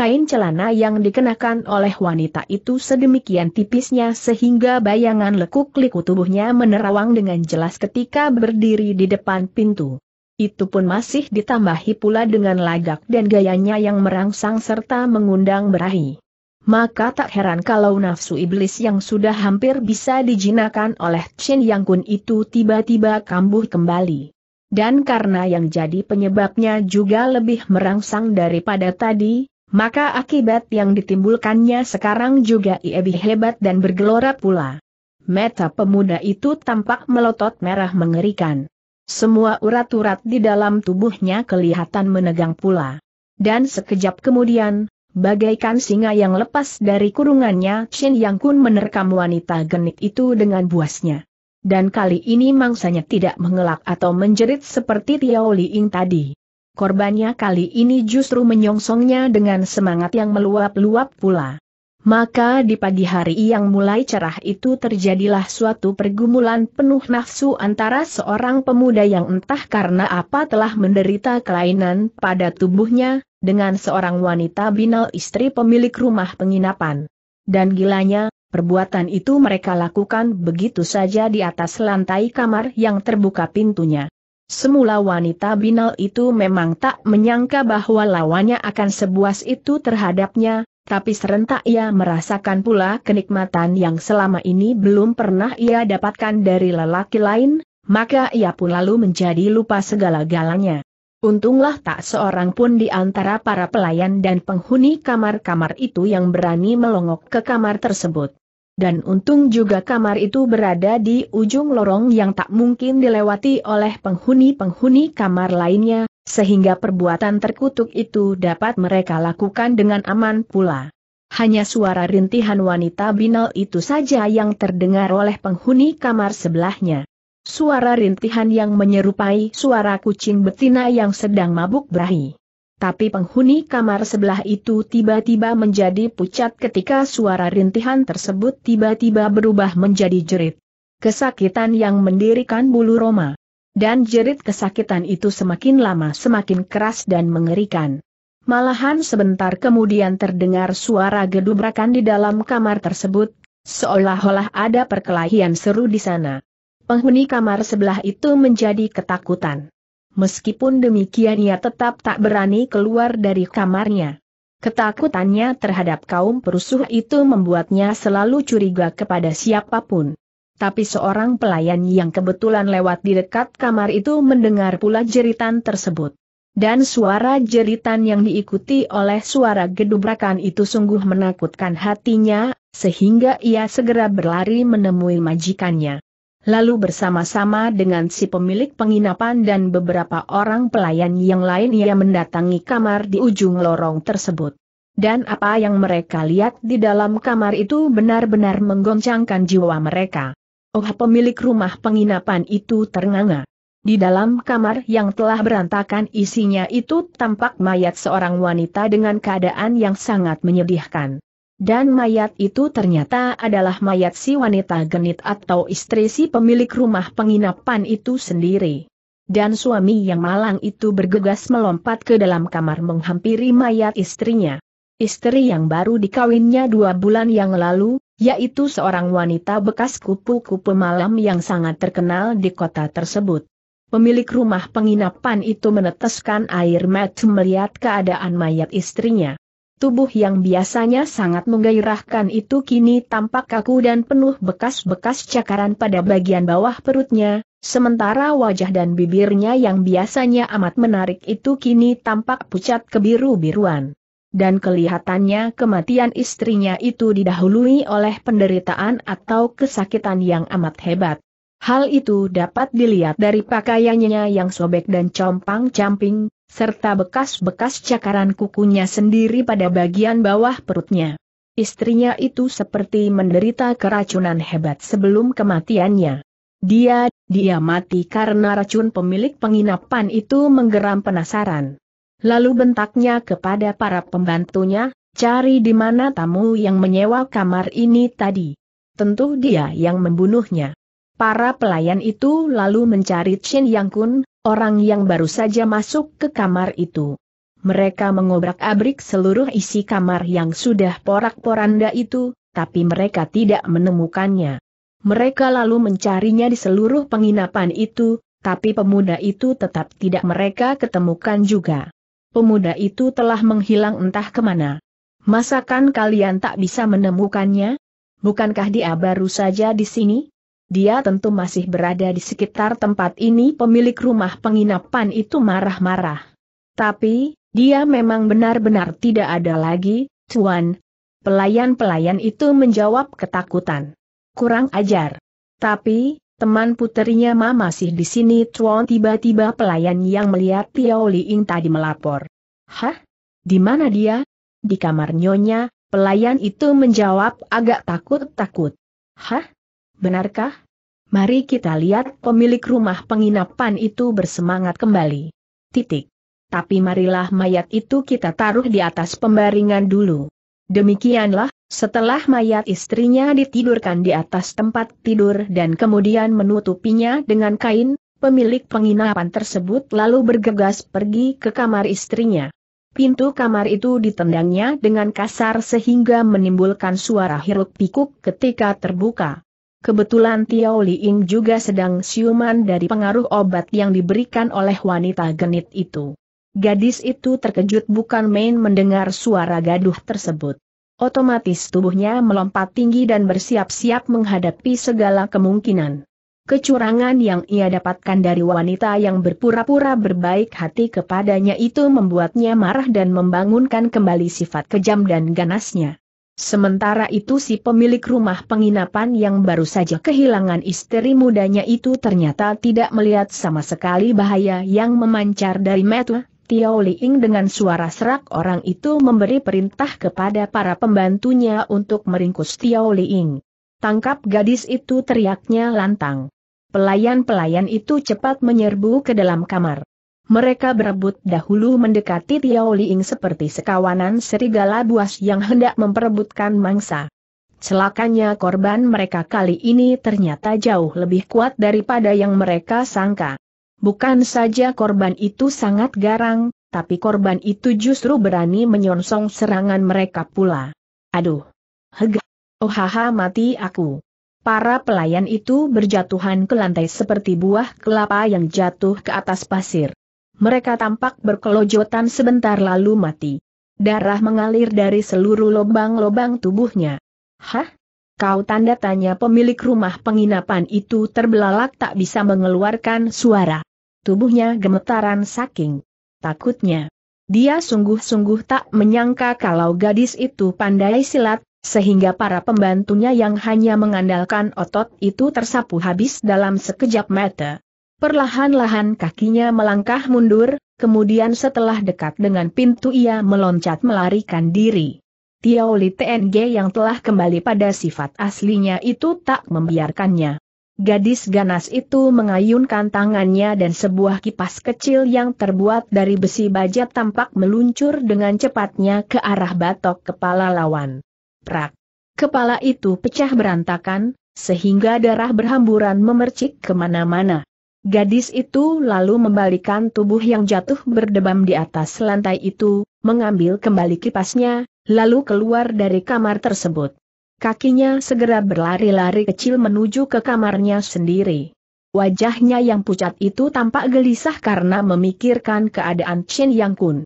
Kain celana yang dikenakan oleh wanita itu sedemikian tipisnya sehingga bayangan lekuk-liku tubuhnya menerawang dengan jelas ketika berdiri di depan pintu. Itu pun masih ditambahi pula dengan lagak dan gayanya yang merangsang serta mengundang berahi. Maka tak heran kalau nafsu iblis yang sudah hampir bisa dijinakan oleh Chen Yang Kun itu tiba-tiba kambuh kembali. Dan karena yang jadi penyebabnya juga lebih merangsang daripada tadi, maka akibat yang ditimbulkannya sekarang juga lebih hebat dan bergelora pula. Mata pemuda itu tampak melotot merah mengerikan. Semua urat-urat di dalam tubuhnya kelihatan menegang pula. Dan sekejap kemudian, bagaikan singa yang lepas dari kurungannya, Shin Yang Kun menerkam wanita genit itu dengan buasnya. Dan kali ini mangsanya tidak mengelak atau menjerit seperti Tiao Li Ing tadi korbannya kali ini justru menyongsongnya dengan semangat yang meluap-luap pula. Maka di pagi hari yang mulai cerah itu terjadilah suatu pergumulan penuh nafsu antara seorang pemuda yang entah karena apa telah menderita kelainan pada tubuhnya, dengan seorang wanita binal istri pemilik rumah penginapan. Dan gilanya, perbuatan itu mereka lakukan begitu saja di atas lantai kamar yang terbuka pintunya. Semula wanita binal itu memang tak menyangka bahwa lawannya akan sebuas itu terhadapnya, tapi serentak ia merasakan pula kenikmatan yang selama ini belum pernah ia dapatkan dari lelaki lain, maka ia pun lalu menjadi lupa segala-galanya. Untunglah tak seorang pun di antara para pelayan dan penghuni kamar-kamar itu yang berani melongok ke kamar tersebut. Dan untung juga kamar itu berada di ujung lorong yang tak mungkin dilewati oleh penghuni-penghuni kamar lainnya, sehingga perbuatan terkutuk itu dapat mereka lakukan dengan aman pula. Hanya suara rintihan wanita binal itu saja yang terdengar oleh penghuni kamar sebelahnya. Suara rintihan yang menyerupai suara kucing betina yang sedang mabuk berahi. Tapi penghuni kamar sebelah itu tiba-tiba menjadi pucat ketika suara rintihan tersebut tiba-tiba berubah menjadi jerit. Kesakitan yang mendirikan bulu Roma. Dan jerit kesakitan itu semakin lama semakin keras dan mengerikan. Malahan sebentar kemudian terdengar suara gedubrakan di dalam kamar tersebut, seolah-olah ada perkelahian seru di sana. Penghuni kamar sebelah itu menjadi ketakutan meskipun demikian ia tetap tak berani keluar dari kamarnya. Ketakutannya terhadap kaum perusuh itu membuatnya selalu curiga kepada siapapun. Tapi seorang pelayan yang kebetulan lewat di dekat kamar itu mendengar pula jeritan tersebut. Dan suara jeritan yang diikuti oleh suara gedubrakan itu sungguh menakutkan hatinya, sehingga ia segera berlari menemui majikannya. Lalu bersama-sama dengan si pemilik penginapan dan beberapa orang pelayan yang lain ia mendatangi kamar di ujung lorong tersebut. Dan apa yang mereka lihat di dalam kamar itu benar-benar menggoncangkan jiwa mereka. Oh pemilik rumah penginapan itu ternganga. Di dalam kamar yang telah berantakan isinya itu tampak mayat seorang wanita dengan keadaan yang sangat menyedihkan. Dan mayat itu ternyata adalah mayat si wanita genit atau istri si pemilik rumah penginapan itu sendiri. Dan suami yang malang itu bergegas melompat ke dalam kamar menghampiri mayat istrinya. Istri yang baru dikawinnya dua bulan yang lalu, yaitu seorang wanita bekas kupu-kupu malam yang sangat terkenal di kota tersebut. Pemilik rumah penginapan itu meneteskan air mata melihat keadaan mayat istrinya. Tubuh yang biasanya sangat menggairahkan itu kini tampak kaku dan penuh bekas-bekas cakaran pada bagian bawah perutnya, sementara wajah dan bibirnya yang biasanya amat menarik itu kini tampak pucat kebiru-biruan. Dan kelihatannya kematian istrinya itu didahului oleh penderitaan atau kesakitan yang amat hebat. Hal itu dapat dilihat dari pakaiannya yang sobek dan compang-camping, serta bekas-bekas cakaran kukunya sendiri pada bagian bawah perutnya. Istrinya itu seperti menderita keracunan hebat sebelum kematiannya. Dia, dia mati karena racun pemilik penginapan itu menggeram penasaran. Lalu bentaknya kepada para pembantunya, cari di mana tamu yang menyewa kamar ini tadi. Tentu dia yang membunuhnya. Para pelayan itu lalu mencari Chen Yang Kun, orang yang baru saja masuk ke kamar itu. Mereka mengobrak-abrik seluruh isi kamar yang sudah porak-poranda itu, tapi mereka tidak menemukannya. Mereka lalu mencarinya di seluruh penginapan itu, tapi pemuda itu tetap tidak mereka ketemukan juga. Pemuda itu telah menghilang entah kemana. Masakan kalian tak bisa menemukannya? Bukankah dia baru saja di sini? Dia tentu masih berada di sekitar tempat ini pemilik rumah penginapan itu marah-marah. Tapi, dia memang benar-benar tidak ada lagi, Tuan. Pelayan-pelayan itu menjawab ketakutan. Kurang ajar. Tapi, teman puterinya Ma masih di sini Tuan tiba-tiba pelayan yang melihat Tiao Ying tadi melapor. Hah? Di mana dia? Di kamar nyonya, pelayan itu menjawab agak takut-takut. Hah? benarkah? Mari kita lihat pemilik rumah penginapan itu bersemangat kembali. Titik. Tapi marilah mayat itu kita taruh di atas pembaringan dulu. Demikianlah, setelah mayat istrinya ditidurkan di atas tempat tidur dan kemudian menutupinya dengan kain, pemilik penginapan tersebut lalu bergegas pergi ke kamar istrinya. Pintu kamar itu ditendangnya dengan kasar sehingga menimbulkan suara hiruk pikuk ketika terbuka. Kebetulan Tiao Liing juga sedang siuman dari pengaruh obat yang diberikan oleh wanita genit itu. Gadis itu terkejut bukan main mendengar suara gaduh tersebut. Otomatis tubuhnya melompat tinggi dan bersiap-siap menghadapi segala kemungkinan. Kecurangan yang ia dapatkan dari wanita yang berpura-pura berbaik hati kepadanya itu membuatnya marah dan membangunkan kembali sifat kejam dan ganasnya. Sementara itu si pemilik rumah penginapan yang baru saja kehilangan istri mudanya itu ternyata tidak melihat sama sekali bahaya yang memancar dari metu. Tiao Liing dengan suara serak orang itu memberi perintah kepada para pembantunya untuk meringkus Tiao Liing. Tangkap gadis itu teriaknya lantang. Pelayan-pelayan itu cepat menyerbu ke dalam kamar mereka berebut dahulu mendekati Tiao Liing seperti sekawanan serigala buas yang hendak memperebutkan mangsa. Celakanya korban mereka kali ini ternyata jauh lebih kuat daripada yang mereka sangka. Bukan saja korban itu sangat garang, tapi korban itu justru berani menyongsong serangan mereka pula. Aduh! Hega! Oh, haha mati aku! Para pelayan itu berjatuhan ke lantai seperti buah kelapa yang jatuh ke atas pasir. Mereka tampak berkelojotan sebentar lalu mati. Darah mengalir dari seluruh lubang-lubang tubuhnya. Hah? Kau tanda tanya pemilik rumah penginapan itu terbelalak tak bisa mengeluarkan suara. Tubuhnya gemetaran saking takutnya. Dia sungguh-sungguh tak menyangka kalau gadis itu pandai silat, sehingga para pembantunya yang hanya mengandalkan otot itu tersapu habis dalam sekejap mata. Perlahan-lahan kakinya melangkah mundur, kemudian setelah dekat dengan pintu ia meloncat melarikan diri. Tiao TNG yang telah kembali pada sifat aslinya itu tak membiarkannya. Gadis ganas itu mengayunkan tangannya dan sebuah kipas kecil yang terbuat dari besi baja tampak meluncur dengan cepatnya ke arah batok kepala lawan. Prak! Kepala itu pecah berantakan, sehingga darah berhamburan memercik kemana-mana. Gadis itu lalu membalikan tubuh yang jatuh berdebam di atas lantai itu, mengambil kembali kipasnya, lalu keluar dari kamar tersebut. Kakinya segera berlari-lari kecil menuju ke kamarnya sendiri. Wajahnya yang pucat itu tampak gelisah karena memikirkan keadaan Chen Yang Kun.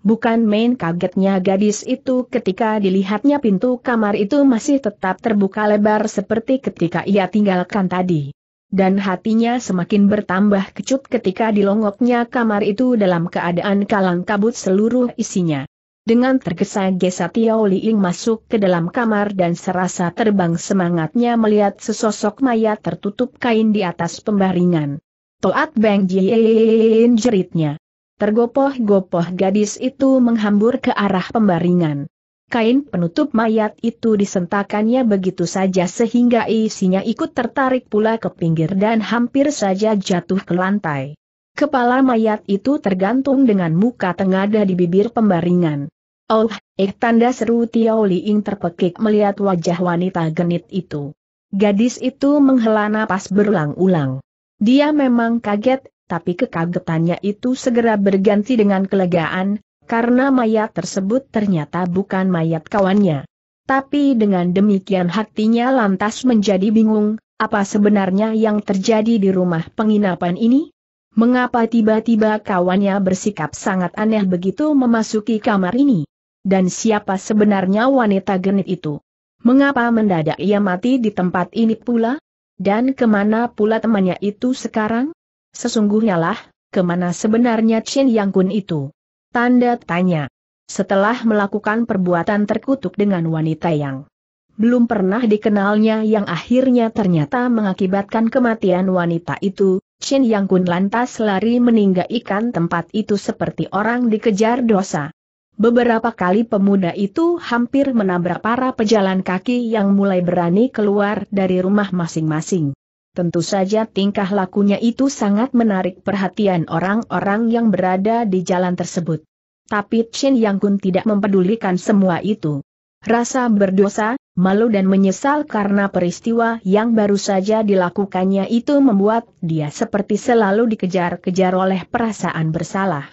Bukan main kagetnya gadis itu ketika dilihatnya pintu kamar itu masih tetap terbuka lebar seperti ketika ia tinggalkan tadi dan hatinya semakin bertambah kecut ketika dilongoknya kamar itu dalam keadaan kalang kabut seluruh isinya. Dengan tergesa-gesa Tiao Liing masuk ke dalam kamar dan serasa terbang semangatnya melihat sesosok mayat tertutup kain di atas pembaringan. Toat Bang Jien jeritnya. Tergopoh-gopoh gadis itu menghambur ke arah pembaringan. Kain penutup mayat itu disentakannya begitu saja sehingga isinya ikut tertarik pula ke pinggir dan hampir saja jatuh ke lantai. Kepala mayat itu tergantung dengan muka tengada di bibir pembaringan. Oh, eh tanda seru Tiao Ying terpekik melihat wajah wanita genit itu. Gadis itu menghela napas berulang-ulang. Dia memang kaget, tapi kekagetannya itu segera berganti dengan kelegaan, karena mayat tersebut ternyata bukan mayat kawannya. Tapi dengan demikian hatinya lantas menjadi bingung, apa sebenarnya yang terjadi di rumah penginapan ini? Mengapa tiba-tiba kawannya bersikap sangat aneh begitu memasuki kamar ini? Dan siapa sebenarnya wanita genit itu? Mengapa mendadak ia mati di tempat ini pula? Dan kemana pula temannya itu sekarang? Sesungguhnya lah, kemana sebenarnya Chen Yang Kun itu? Tanda tanya. Setelah melakukan perbuatan terkutuk dengan wanita yang belum pernah dikenalnya yang akhirnya ternyata mengakibatkan kematian wanita itu, Chin Yang Kun lantas lari meninggalkan tempat itu seperti orang dikejar dosa. Beberapa kali pemuda itu hampir menabrak para pejalan kaki yang mulai berani keluar dari rumah masing-masing. Tentu saja tingkah lakunya itu sangat menarik perhatian orang-orang yang berada di jalan tersebut. Tapi Chin Yang Kun tidak mempedulikan semua itu. Rasa berdosa, malu dan menyesal karena peristiwa yang baru saja dilakukannya itu membuat dia seperti selalu dikejar-kejar oleh perasaan bersalah.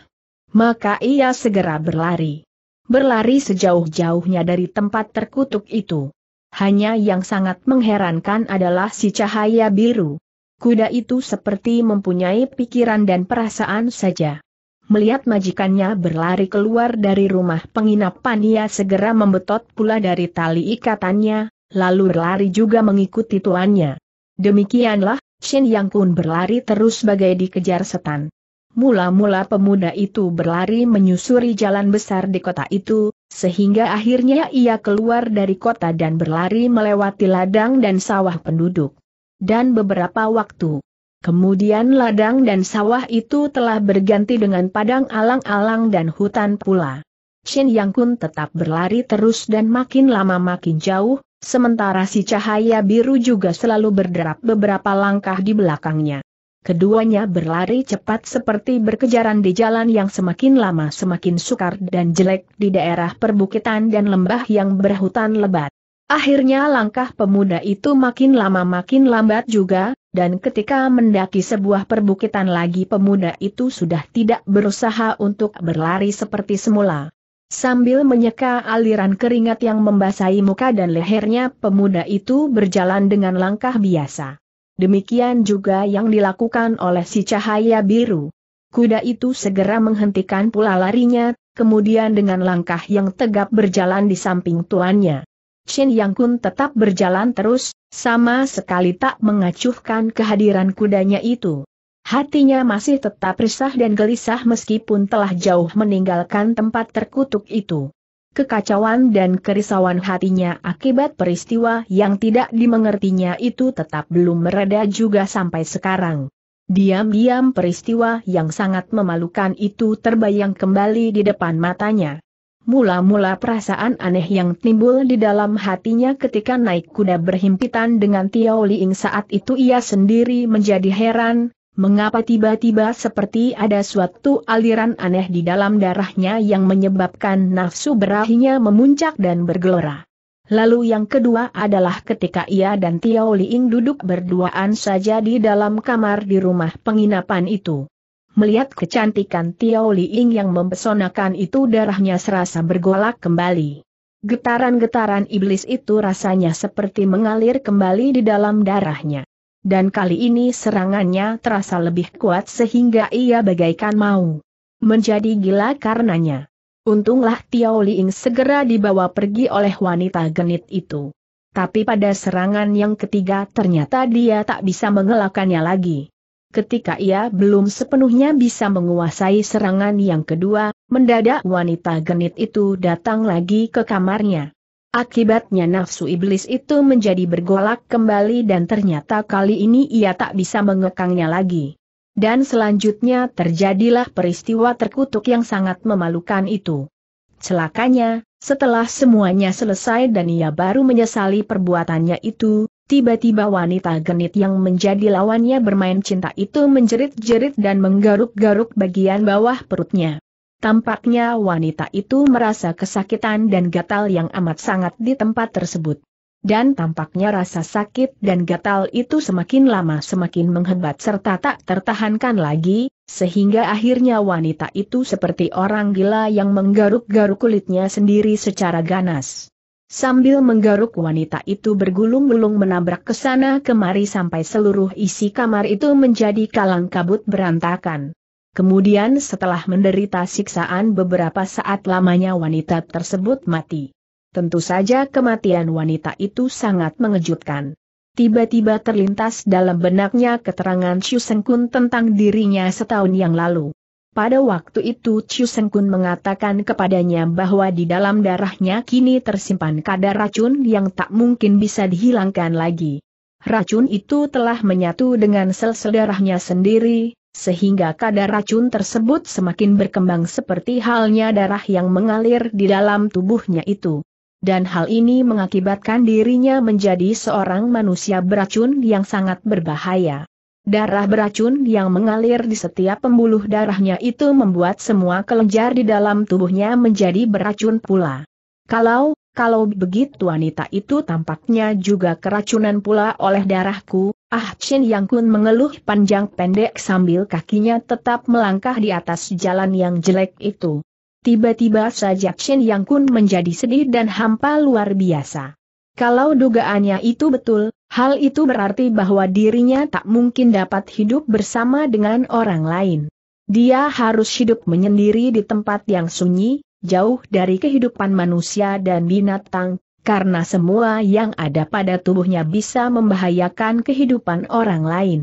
Maka ia segera berlari. Berlari sejauh-jauhnya dari tempat terkutuk itu. Hanya yang sangat mengherankan adalah si cahaya biru. Kuda itu seperti mempunyai pikiran dan perasaan saja. Melihat majikannya berlari keluar dari rumah penginapan ia segera membetot pula dari tali ikatannya, lalu berlari juga mengikuti tuannya. Demikianlah, Shin Yang Kun berlari terus bagai dikejar setan. Mula-mula pemuda itu berlari menyusuri jalan besar di kota itu, sehingga akhirnya ia keluar dari kota dan berlari melewati ladang dan sawah penduduk. Dan beberapa waktu kemudian ladang dan sawah itu telah berganti dengan padang alang-alang dan hutan pula. Shen Yang Kun tetap berlari terus dan makin lama makin jauh, sementara si cahaya biru juga selalu berderap beberapa langkah di belakangnya. Keduanya berlari cepat seperti berkejaran di jalan yang semakin lama semakin sukar dan jelek di daerah perbukitan dan lembah yang berhutan lebat. Akhirnya langkah pemuda itu makin lama makin lambat juga, dan ketika mendaki sebuah perbukitan lagi pemuda itu sudah tidak berusaha untuk berlari seperti semula. Sambil menyeka aliran keringat yang membasahi muka dan lehernya pemuda itu berjalan dengan langkah biasa. Demikian juga yang dilakukan oleh si cahaya biru. Kuda itu segera menghentikan pula larinya, kemudian dengan langkah yang tegap berjalan di samping tuannya. Chin Yang Kun tetap berjalan terus, sama sekali tak mengacuhkan kehadiran kudanya itu. Hatinya masih tetap risah dan gelisah meskipun telah jauh meninggalkan tempat terkutuk itu kekacauan dan kerisauan hatinya akibat peristiwa yang tidak dimengertinya itu tetap belum mereda juga sampai sekarang. Diam-diam peristiwa yang sangat memalukan itu terbayang kembali di depan matanya. Mula-mula perasaan aneh yang timbul di dalam hatinya ketika naik kuda berhimpitan dengan Tiao Liing saat itu ia sendiri menjadi heran, mengapa tiba-tiba seperti ada suatu aliran aneh di dalam darahnya yang menyebabkan nafsu berahinya memuncak dan bergelora. Lalu yang kedua adalah ketika ia dan Tiao Liing duduk berduaan saja di dalam kamar di rumah penginapan itu. Melihat kecantikan Tiao Liing yang mempesonakan itu darahnya serasa bergolak kembali. Getaran-getaran iblis itu rasanya seperti mengalir kembali di dalam darahnya dan kali ini serangannya terasa lebih kuat sehingga ia bagaikan mau menjadi gila karenanya. Untunglah Tiao Liing segera dibawa pergi oleh wanita genit itu. Tapi pada serangan yang ketiga ternyata dia tak bisa mengelakannya lagi. Ketika ia belum sepenuhnya bisa menguasai serangan yang kedua, mendadak wanita genit itu datang lagi ke kamarnya. Akibatnya nafsu iblis itu menjadi bergolak kembali dan ternyata kali ini ia tak bisa mengekangnya lagi. Dan selanjutnya terjadilah peristiwa terkutuk yang sangat memalukan itu. Celakanya, setelah semuanya selesai dan ia baru menyesali perbuatannya itu, tiba-tiba wanita genit yang menjadi lawannya bermain cinta itu menjerit-jerit dan menggaruk-garuk bagian bawah perutnya. Tampaknya wanita itu merasa kesakitan dan gatal yang amat sangat di tempat tersebut. Dan tampaknya rasa sakit dan gatal itu semakin lama semakin menghebat serta tak tertahankan lagi, sehingga akhirnya wanita itu seperti orang gila yang menggaruk-garuk kulitnya sendiri secara ganas. Sambil menggaruk wanita itu bergulung-gulung menabrak ke sana kemari sampai seluruh isi kamar itu menjadi kalang kabut berantakan. Kemudian setelah menderita siksaan beberapa saat lamanya wanita tersebut mati. Tentu saja kematian wanita itu sangat mengejutkan. Tiba-tiba terlintas dalam benaknya keterangan Chu Sengkun tentang dirinya setahun yang lalu. Pada waktu itu Chu Sengkun mengatakan kepadanya bahwa di dalam darahnya kini tersimpan kadar racun yang tak mungkin bisa dihilangkan lagi. Racun itu telah menyatu dengan sel-sel darahnya sendiri, sehingga kadar racun tersebut semakin berkembang seperti halnya darah yang mengalir di dalam tubuhnya itu. Dan hal ini mengakibatkan dirinya menjadi seorang manusia beracun yang sangat berbahaya. Darah beracun yang mengalir di setiap pembuluh darahnya itu membuat semua kelenjar di dalam tubuhnya menjadi beracun pula. Kalau, kalau begitu wanita itu tampaknya juga keracunan pula oleh darahku, Ah Chen Yang Kun mengeluh panjang pendek sambil kakinya tetap melangkah di atas jalan yang jelek itu. Tiba-tiba saja Chen Yang Kun menjadi sedih dan hampa luar biasa. Kalau dugaannya itu betul, hal itu berarti bahwa dirinya tak mungkin dapat hidup bersama dengan orang lain. Dia harus hidup menyendiri di tempat yang sunyi, jauh dari kehidupan manusia dan binatang, karena semua yang ada pada tubuhnya bisa membahayakan kehidupan orang lain.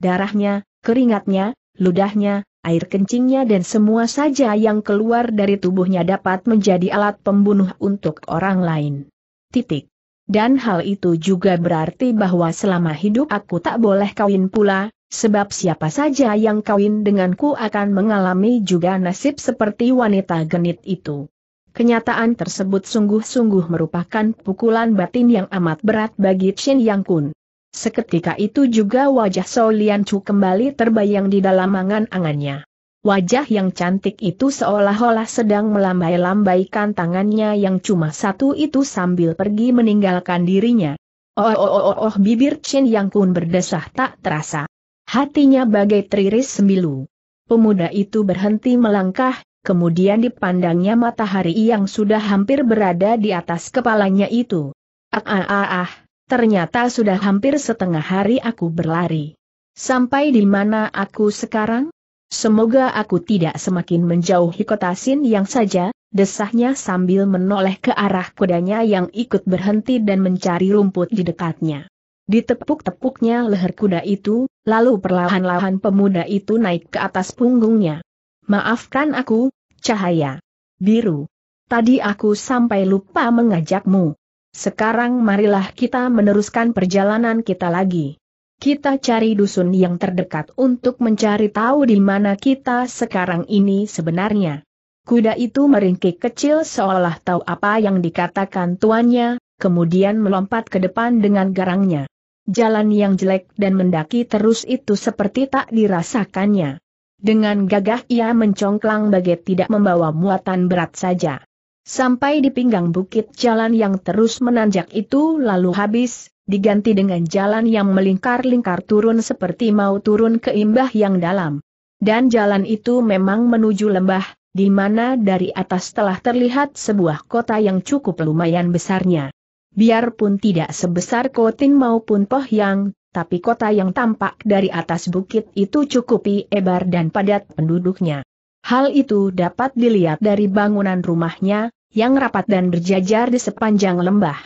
Darahnya, keringatnya, ludahnya, air kencingnya dan semua saja yang keluar dari tubuhnya dapat menjadi alat pembunuh untuk orang lain. Titik. Dan hal itu juga berarti bahwa selama hidup aku tak boleh kawin pula, sebab siapa saja yang kawin denganku akan mengalami juga nasib seperti wanita genit itu. Kenyataan tersebut sungguh-sungguh merupakan pukulan batin yang amat berat bagi Chen Yang Kun. Seketika itu juga wajah Sou Lian Chu kembali terbayang di dalam angan-angannya. Wajah yang cantik itu seolah-olah sedang melambai-lambaikan tangannya yang cuma satu itu sambil pergi meninggalkan dirinya. Oh oh oh oh, oh bibir Chen Yang Kun berdesah tak terasa. Hatinya bagai teriris sembilu. Pemuda itu berhenti melangkah, kemudian dipandangnya matahari yang sudah hampir berada di atas kepalanya itu. Ah ah ah ah, ternyata sudah hampir setengah hari aku berlari. Sampai di mana aku sekarang? Semoga aku tidak semakin menjauhi Kota Sin yang saja, desahnya sambil menoleh ke arah kudanya yang ikut berhenti dan mencari rumput di dekatnya. Ditepuk-tepuknya leher kuda itu, lalu perlahan-lahan pemuda itu naik ke atas punggungnya. Maafkan aku, cahaya. Biru. Tadi aku sampai lupa mengajakmu. Sekarang marilah kita meneruskan perjalanan kita lagi. Kita cari dusun yang terdekat untuk mencari tahu di mana kita sekarang ini sebenarnya. Kuda itu meringkik kecil seolah tahu apa yang dikatakan tuannya, kemudian melompat ke depan dengan garangnya. Jalan yang jelek dan mendaki terus itu seperti tak dirasakannya. Dengan gagah ia mencongklang bagai tidak membawa muatan berat saja. Sampai di pinggang bukit jalan yang terus menanjak itu lalu habis, diganti dengan jalan yang melingkar-lingkar turun seperti mau turun ke imbah yang dalam. Dan jalan itu memang menuju lembah, di mana dari atas telah terlihat sebuah kota yang cukup lumayan besarnya. Biarpun tidak sebesar Kotin maupun Pohyang, tapi kota yang tampak dari atas bukit itu cukup lebar dan padat penduduknya. Hal itu dapat dilihat dari bangunan rumahnya, yang rapat dan berjajar di sepanjang lembah.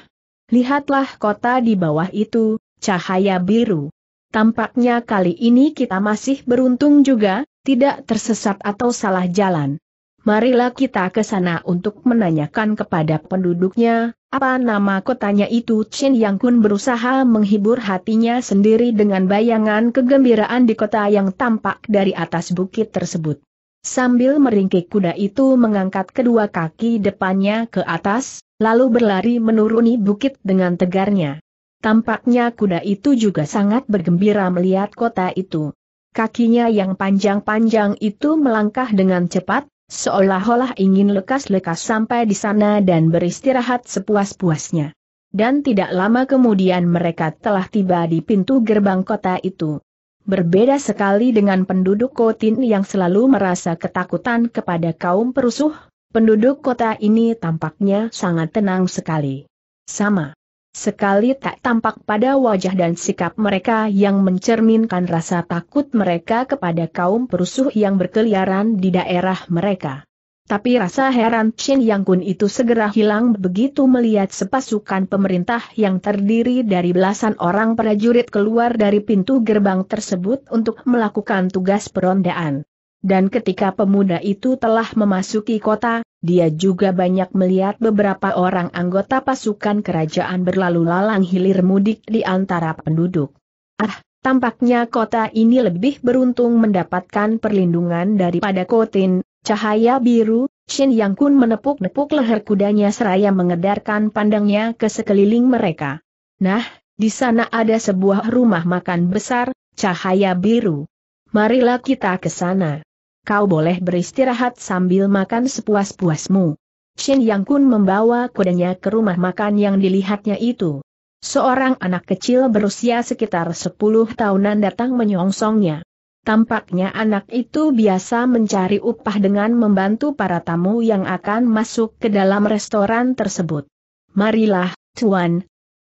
Lihatlah kota di bawah itu, cahaya biru. Tampaknya kali ini kita masih beruntung juga, tidak tersesat atau salah jalan. Marilah kita ke sana untuk menanyakan kepada penduduknya, apa nama kotanya itu Chen Yang Kun berusaha menghibur hatinya sendiri dengan bayangan kegembiraan di kota yang tampak dari atas bukit tersebut. Sambil meringkik kuda itu mengangkat kedua kaki depannya ke atas, lalu berlari menuruni bukit dengan tegarnya. Tampaknya kuda itu juga sangat bergembira melihat kota itu. Kakinya yang panjang-panjang itu melangkah dengan cepat, seolah-olah ingin lekas-lekas sampai di sana dan beristirahat sepuas-puasnya. Dan tidak lama kemudian mereka telah tiba di pintu gerbang kota itu. Berbeda sekali dengan penduduk Kotin yang selalu merasa ketakutan kepada kaum perusuh, penduduk kota ini tampaknya sangat tenang sekali. Sama Sekali tak tampak pada wajah dan sikap mereka yang mencerminkan rasa takut mereka kepada kaum perusuh yang berkeliaran di daerah mereka. Tapi rasa heran Chin Yang Kun itu segera hilang begitu melihat sepasukan pemerintah yang terdiri dari belasan orang prajurit keluar dari pintu gerbang tersebut untuk melakukan tugas perondaan dan ketika pemuda itu telah memasuki kota, dia juga banyak melihat beberapa orang anggota pasukan kerajaan berlalu lalang hilir mudik di antara penduduk. Ah, tampaknya kota ini lebih beruntung mendapatkan perlindungan daripada Kotin, cahaya biru, Shin Yang Kun menepuk-nepuk leher kudanya seraya mengedarkan pandangnya ke sekeliling mereka. Nah, di sana ada sebuah rumah makan besar, cahaya biru. Marilah kita ke sana kau boleh beristirahat sambil makan sepuas-puasmu. Shin Yang Kun membawa kudanya ke rumah makan yang dilihatnya itu. Seorang anak kecil berusia sekitar 10 tahunan datang menyongsongnya. Tampaknya anak itu biasa mencari upah dengan membantu para tamu yang akan masuk ke dalam restoran tersebut. Marilah, Tuan.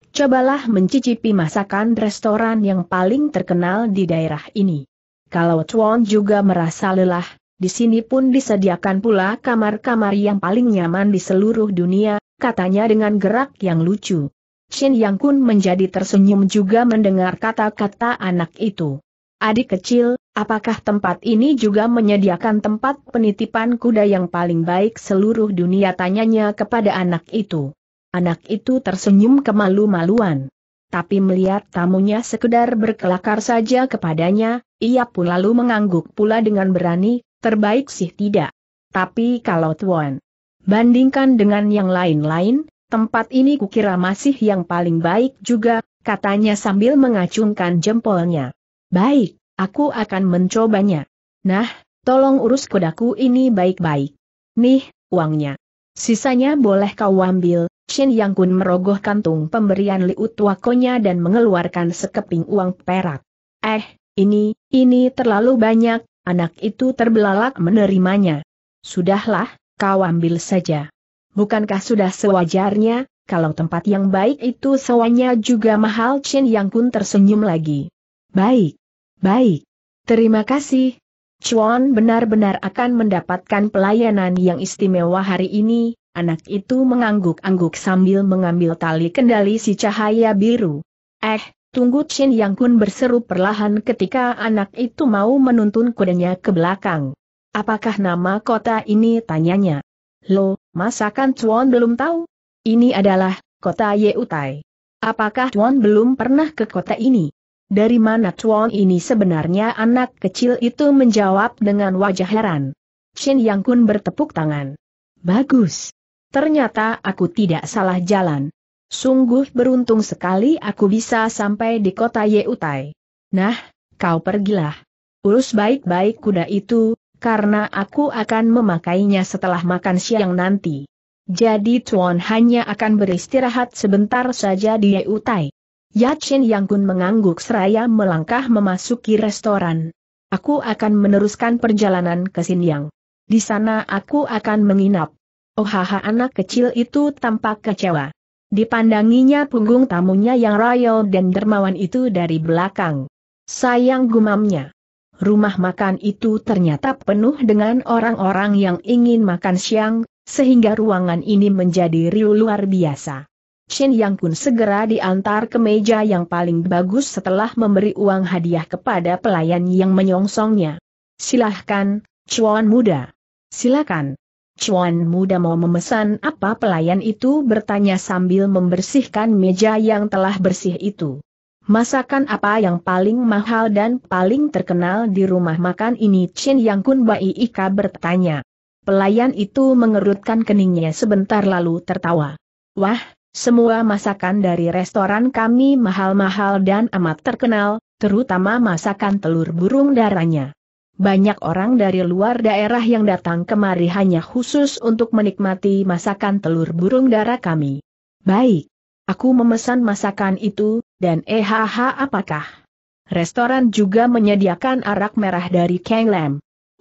Cobalah mencicipi masakan restoran yang paling terkenal di daerah ini. Kalau Chuan juga merasa lelah, di sini pun disediakan pula kamar-kamar yang paling nyaman di seluruh dunia, katanya dengan gerak yang lucu. Shin Yang Kun menjadi tersenyum juga mendengar kata-kata anak itu. Adik kecil, apakah tempat ini juga menyediakan tempat penitipan kuda yang paling baik seluruh dunia tanyanya kepada anak itu. Anak itu tersenyum kemalu-maluan tapi melihat tamunya sekedar berkelakar saja kepadanya, ia pun lalu mengangguk pula dengan berani, terbaik sih tidak. Tapi kalau Tuan bandingkan dengan yang lain-lain, tempat ini kukira masih yang paling baik juga, katanya sambil mengacungkan jempolnya. Baik, aku akan mencobanya. Nah, tolong urus kodaku ini baik-baik. Nih, uangnya. Sisanya boleh kau ambil, Shin Yang Kun merogoh kantung pemberian liut wakonya dan mengeluarkan sekeping uang perak. Eh, ini, ini terlalu banyak, anak itu terbelalak menerimanya. Sudahlah, kau ambil saja. Bukankah sudah sewajarnya, kalau tempat yang baik itu sewanya juga mahal Shin Yang Kun tersenyum lagi. Baik, baik. Terima kasih, Chuan benar-benar akan mendapatkan pelayanan yang istimewa hari ini, anak itu mengangguk-angguk sambil mengambil tali kendali si cahaya biru. Eh, tunggu Chin Yang Kun berseru perlahan ketika anak itu mau menuntun kudanya ke belakang. Apakah nama kota ini tanyanya? Lo, masakan Chuan belum tahu? Ini adalah kota Yeutai. Apakah Chuan belum pernah ke kota ini? Dari mana Chuan ini sebenarnya anak kecil itu menjawab dengan wajah heran. Shin Yang Kun bertepuk tangan. Bagus. Ternyata aku tidak salah jalan. Sungguh beruntung sekali aku bisa sampai di kota Yeutai. Nah, kau pergilah. Urus baik-baik kuda itu, karena aku akan memakainya setelah makan siang nanti. Jadi Tuan hanya akan beristirahat sebentar saja di Yeutai. Yachin Yang Kun mengangguk seraya melangkah memasuki restoran. Aku akan meneruskan perjalanan ke Yang. Di sana aku akan menginap. Oh haha anak kecil itu tampak kecewa. Dipandanginya punggung tamunya yang royal dan dermawan itu dari belakang. Sayang gumamnya. Rumah makan itu ternyata penuh dengan orang-orang yang ingin makan siang, sehingga ruangan ini menjadi riuh luar biasa. Shin Yang Kun segera diantar ke meja yang paling bagus setelah memberi uang hadiah kepada pelayan yang menyongsongnya. Silahkan, Chuan Muda. Silakan. Chuan Muda mau memesan apa pelayan itu bertanya sambil membersihkan meja yang telah bersih itu. Masakan apa yang paling mahal dan paling terkenal di rumah makan ini? Chin Yang Kun Bai Ika bertanya. Pelayan itu mengerutkan keningnya sebentar lalu tertawa. Wah, semua masakan dari restoran kami mahal-mahal dan amat terkenal, terutama masakan telur burung darahnya. Banyak orang dari luar daerah yang datang kemari hanya khusus untuk menikmati masakan telur burung darah kami. Baik. Aku memesan masakan itu, dan EHH apakah? Restoran juga menyediakan arak merah dari Kang Lam.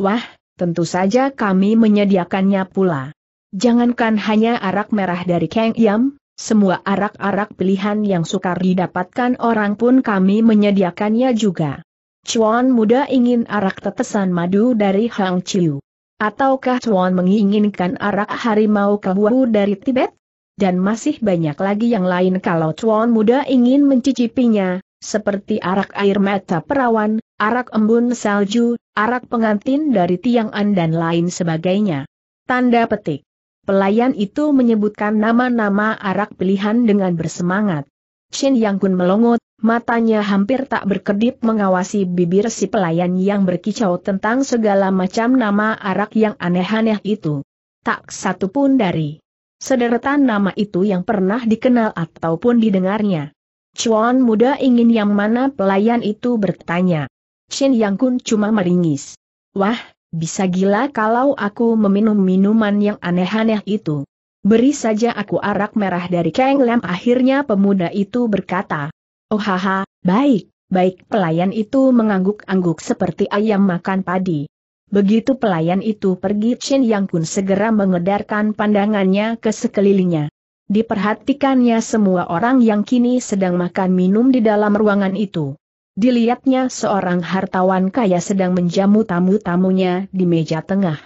Wah, tentu saja kami menyediakannya pula. Jangankan hanya arak merah dari Kang Yam, semua arak-arak pilihan yang sukar didapatkan orang pun kami menyediakannya juga. Chuan muda ingin arak tetesan madu dari Hang Chiu. Ataukah Chuan menginginkan arak harimau kebuahu dari Tibet? Dan masih banyak lagi yang lain kalau Chuan muda ingin mencicipinya, seperti arak air mata perawan, arak embun salju, arak pengantin dari Tiang'an dan lain sebagainya. Tanda petik. Pelayan itu menyebutkan nama-nama arak pilihan dengan bersemangat. Chen Yang Kun melongot, matanya hampir tak berkedip mengawasi bibir si pelayan yang berkicau tentang segala macam nama arak yang aneh-aneh itu. Tak satu pun dari sederetan nama itu yang pernah dikenal ataupun didengarnya. Chuan muda ingin yang mana pelayan itu bertanya. Chen Yang Kun cuma meringis. Wah, bisa gila kalau aku meminum minuman yang aneh-aneh itu. Beri saja aku arak merah dari Kang Lam. Akhirnya pemuda itu berkata, Oh haha, baik, baik. Pelayan itu mengangguk-angguk seperti ayam makan padi. Begitu pelayan itu pergi, Chen Yang pun segera mengedarkan pandangannya ke sekelilingnya. Diperhatikannya semua orang yang kini sedang makan minum di dalam ruangan itu. Dilihatnya seorang hartawan kaya sedang menjamu tamu-tamunya di meja tengah.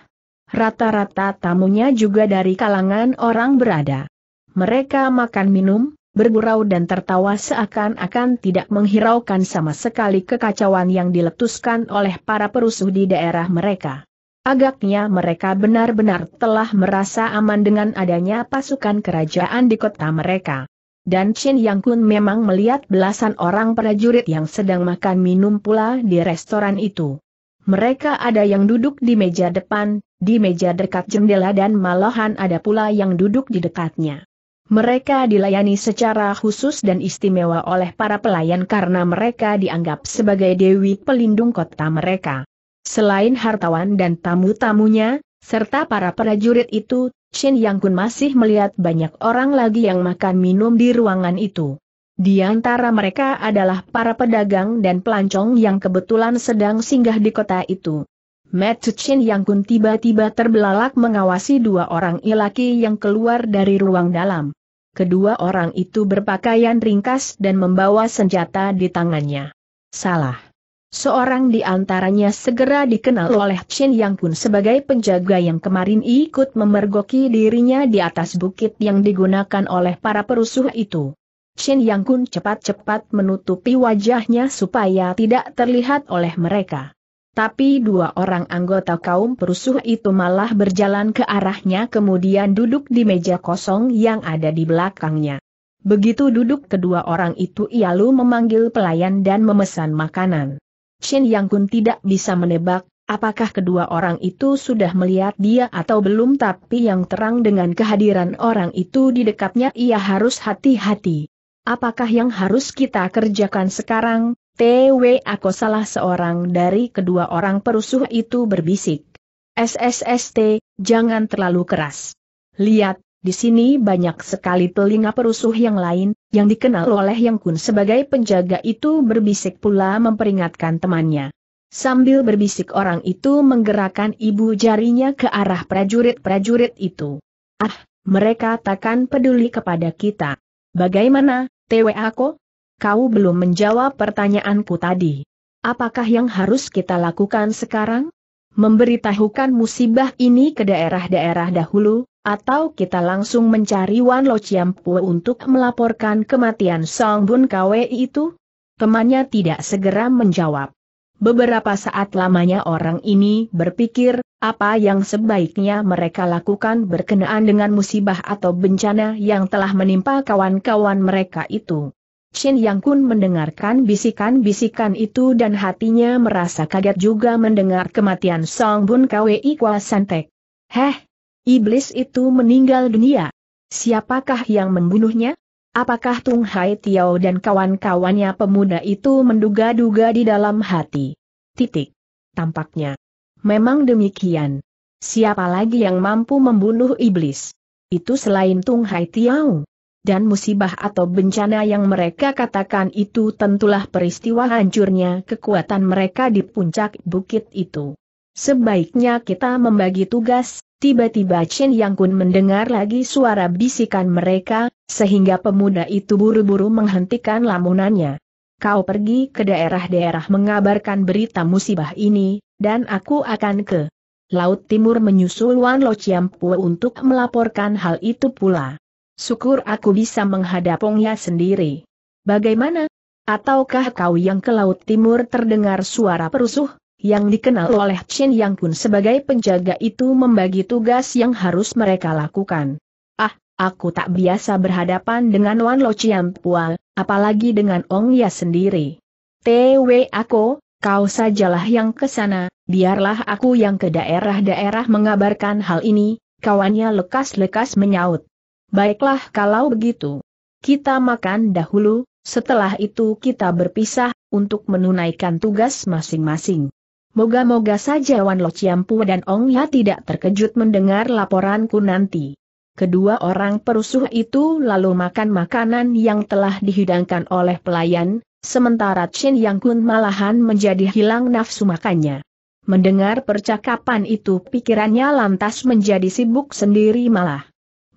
Rata-rata tamunya juga dari kalangan orang berada. Mereka makan minum, bergurau dan tertawa seakan-akan tidak menghiraukan sama sekali kekacauan yang diletuskan oleh para perusuh di daerah mereka. Agaknya mereka benar-benar telah merasa aman dengan adanya pasukan kerajaan di kota mereka dan Chin Yang Kun memang melihat belasan orang prajurit yang sedang makan minum pula di restoran itu. Mereka ada yang duduk di meja depan, di meja dekat jendela dan malahan ada pula yang duduk di dekatnya. Mereka dilayani secara khusus dan istimewa oleh para pelayan karena mereka dianggap sebagai dewi pelindung kota mereka. Selain hartawan dan tamu-tamunya, serta para prajurit itu, Shin Yang Kun masih melihat banyak orang lagi yang makan minum di ruangan itu. Di antara mereka adalah para pedagang dan pelancong yang kebetulan sedang singgah di kota itu. Metsuchin Yang Kun tiba-tiba terbelalak mengawasi dua orang ilaki yang keluar dari ruang dalam. Kedua orang itu berpakaian ringkas dan membawa senjata di tangannya. Salah. Seorang di antaranya segera dikenal oleh Chen Yang Kun sebagai penjaga yang kemarin ikut memergoki dirinya di atas bukit yang digunakan oleh para perusuh itu. Chen Yang Kun cepat-cepat menutupi wajahnya supaya tidak terlihat oleh mereka. Tapi dua orang anggota kaum perusuh itu malah berjalan ke arahnya kemudian duduk di meja kosong yang ada di belakangnya. Begitu duduk kedua orang itu ia lalu memanggil pelayan dan memesan makanan. Shen Yang Kun tidak bisa menebak, apakah kedua orang itu sudah melihat dia atau belum tapi yang terang dengan kehadiran orang itu di dekatnya ia harus hati-hati. Apakah yang harus kita kerjakan sekarang? TW aku salah seorang dari kedua orang perusuh itu berbisik. SSST, jangan terlalu keras. Lihat, di sini banyak sekali telinga perusuh yang lain, yang dikenal oleh Yang Kun sebagai penjaga itu berbisik pula memperingatkan temannya. Sambil berbisik orang itu menggerakkan ibu jarinya ke arah prajurit-prajurit itu. Ah, mereka takkan peduli kepada kita. Bagaimana, TWA ko? Kau belum menjawab pertanyaanku tadi. Apakah yang harus kita lakukan sekarang? memberitahukan musibah ini ke daerah-daerah dahulu, atau kita langsung mencari Wan Lo Chiampu untuk melaporkan kematian Song Bun Kwe itu? Temannya tidak segera menjawab. Beberapa saat lamanya orang ini berpikir, apa yang sebaiknya mereka lakukan berkenaan dengan musibah atau bencana yang telah menimpa kawan-kawan mereka itu. Shin Yang Kun mendengarkan bisikan-bisikan itu dan hatinya merasa kaget juga mendengar kematian Song Bun Kwe Kwa Santek. Heh, iblis itu meninggal dunia. Siapakah yang membunuhnya? Apakah Tung Hai Tiao dan kawan-kawannya pemuda itu menduga-duga di dalam hati? Titik. Tampaknya. Memang demikian. Siapa lagi yang mampu membunuh iblis? Itu selain Tung Hai Tiao dan musibah atau bencana yang mereka katakan itu tentulah peristiwa hancurnya kekuatan mereka di puncak bukit itu. Sebaiknya kita membagi tugas, tiba-tiba Chen Yang Kun mendengar lagi suara bisikan mereka, sehingga pemuda itu buru-buru menghentikan lamunannya. Kau pergi ke daerah-daerah mengabarkan berita musibah ini, dan aku akan ke Laut Timur menyusul Wan Lo Chiam Chiampu untuk melaporkan hal itu pula. Syukur aku bisa menghadapongnya sendiri. Bagaimana? Ataukah kau yang ke Laut Timur terdengar suara perusuh, yang dikenal oleh Chin Yang Kun sebagai penjaga itu membagi tugas yang harus mereka lakukan. Ah, aku tak biasa berhadapan dengan Wan Lo Chiam Pual, apalagi dengan Ong Ya sendiri. TW aku, kau sajalah yang ke sana, biarlah aku yang ke daerah-daerah mengabarkan hal ini, kawannya lekas-lekas menyaut. Baiklah kalau begitu. Kita makan dahulu, setelah itu kita berpisah, untuk menunaikan tugas masing-masing. Moga-moga saja Wan Lo Chiampu dan Ong Ya tidak terkejut mendengar laporanku nanti. Kedua orang perusuh itu lalu makan makanan yang telah dihidangkan oleh pelayan, sementara Chen Yang Kun malahan menjadi hilang nafsu makannya. Mendengar percakapan itu pikirannya lantas menjadi sibuk sendiri malah.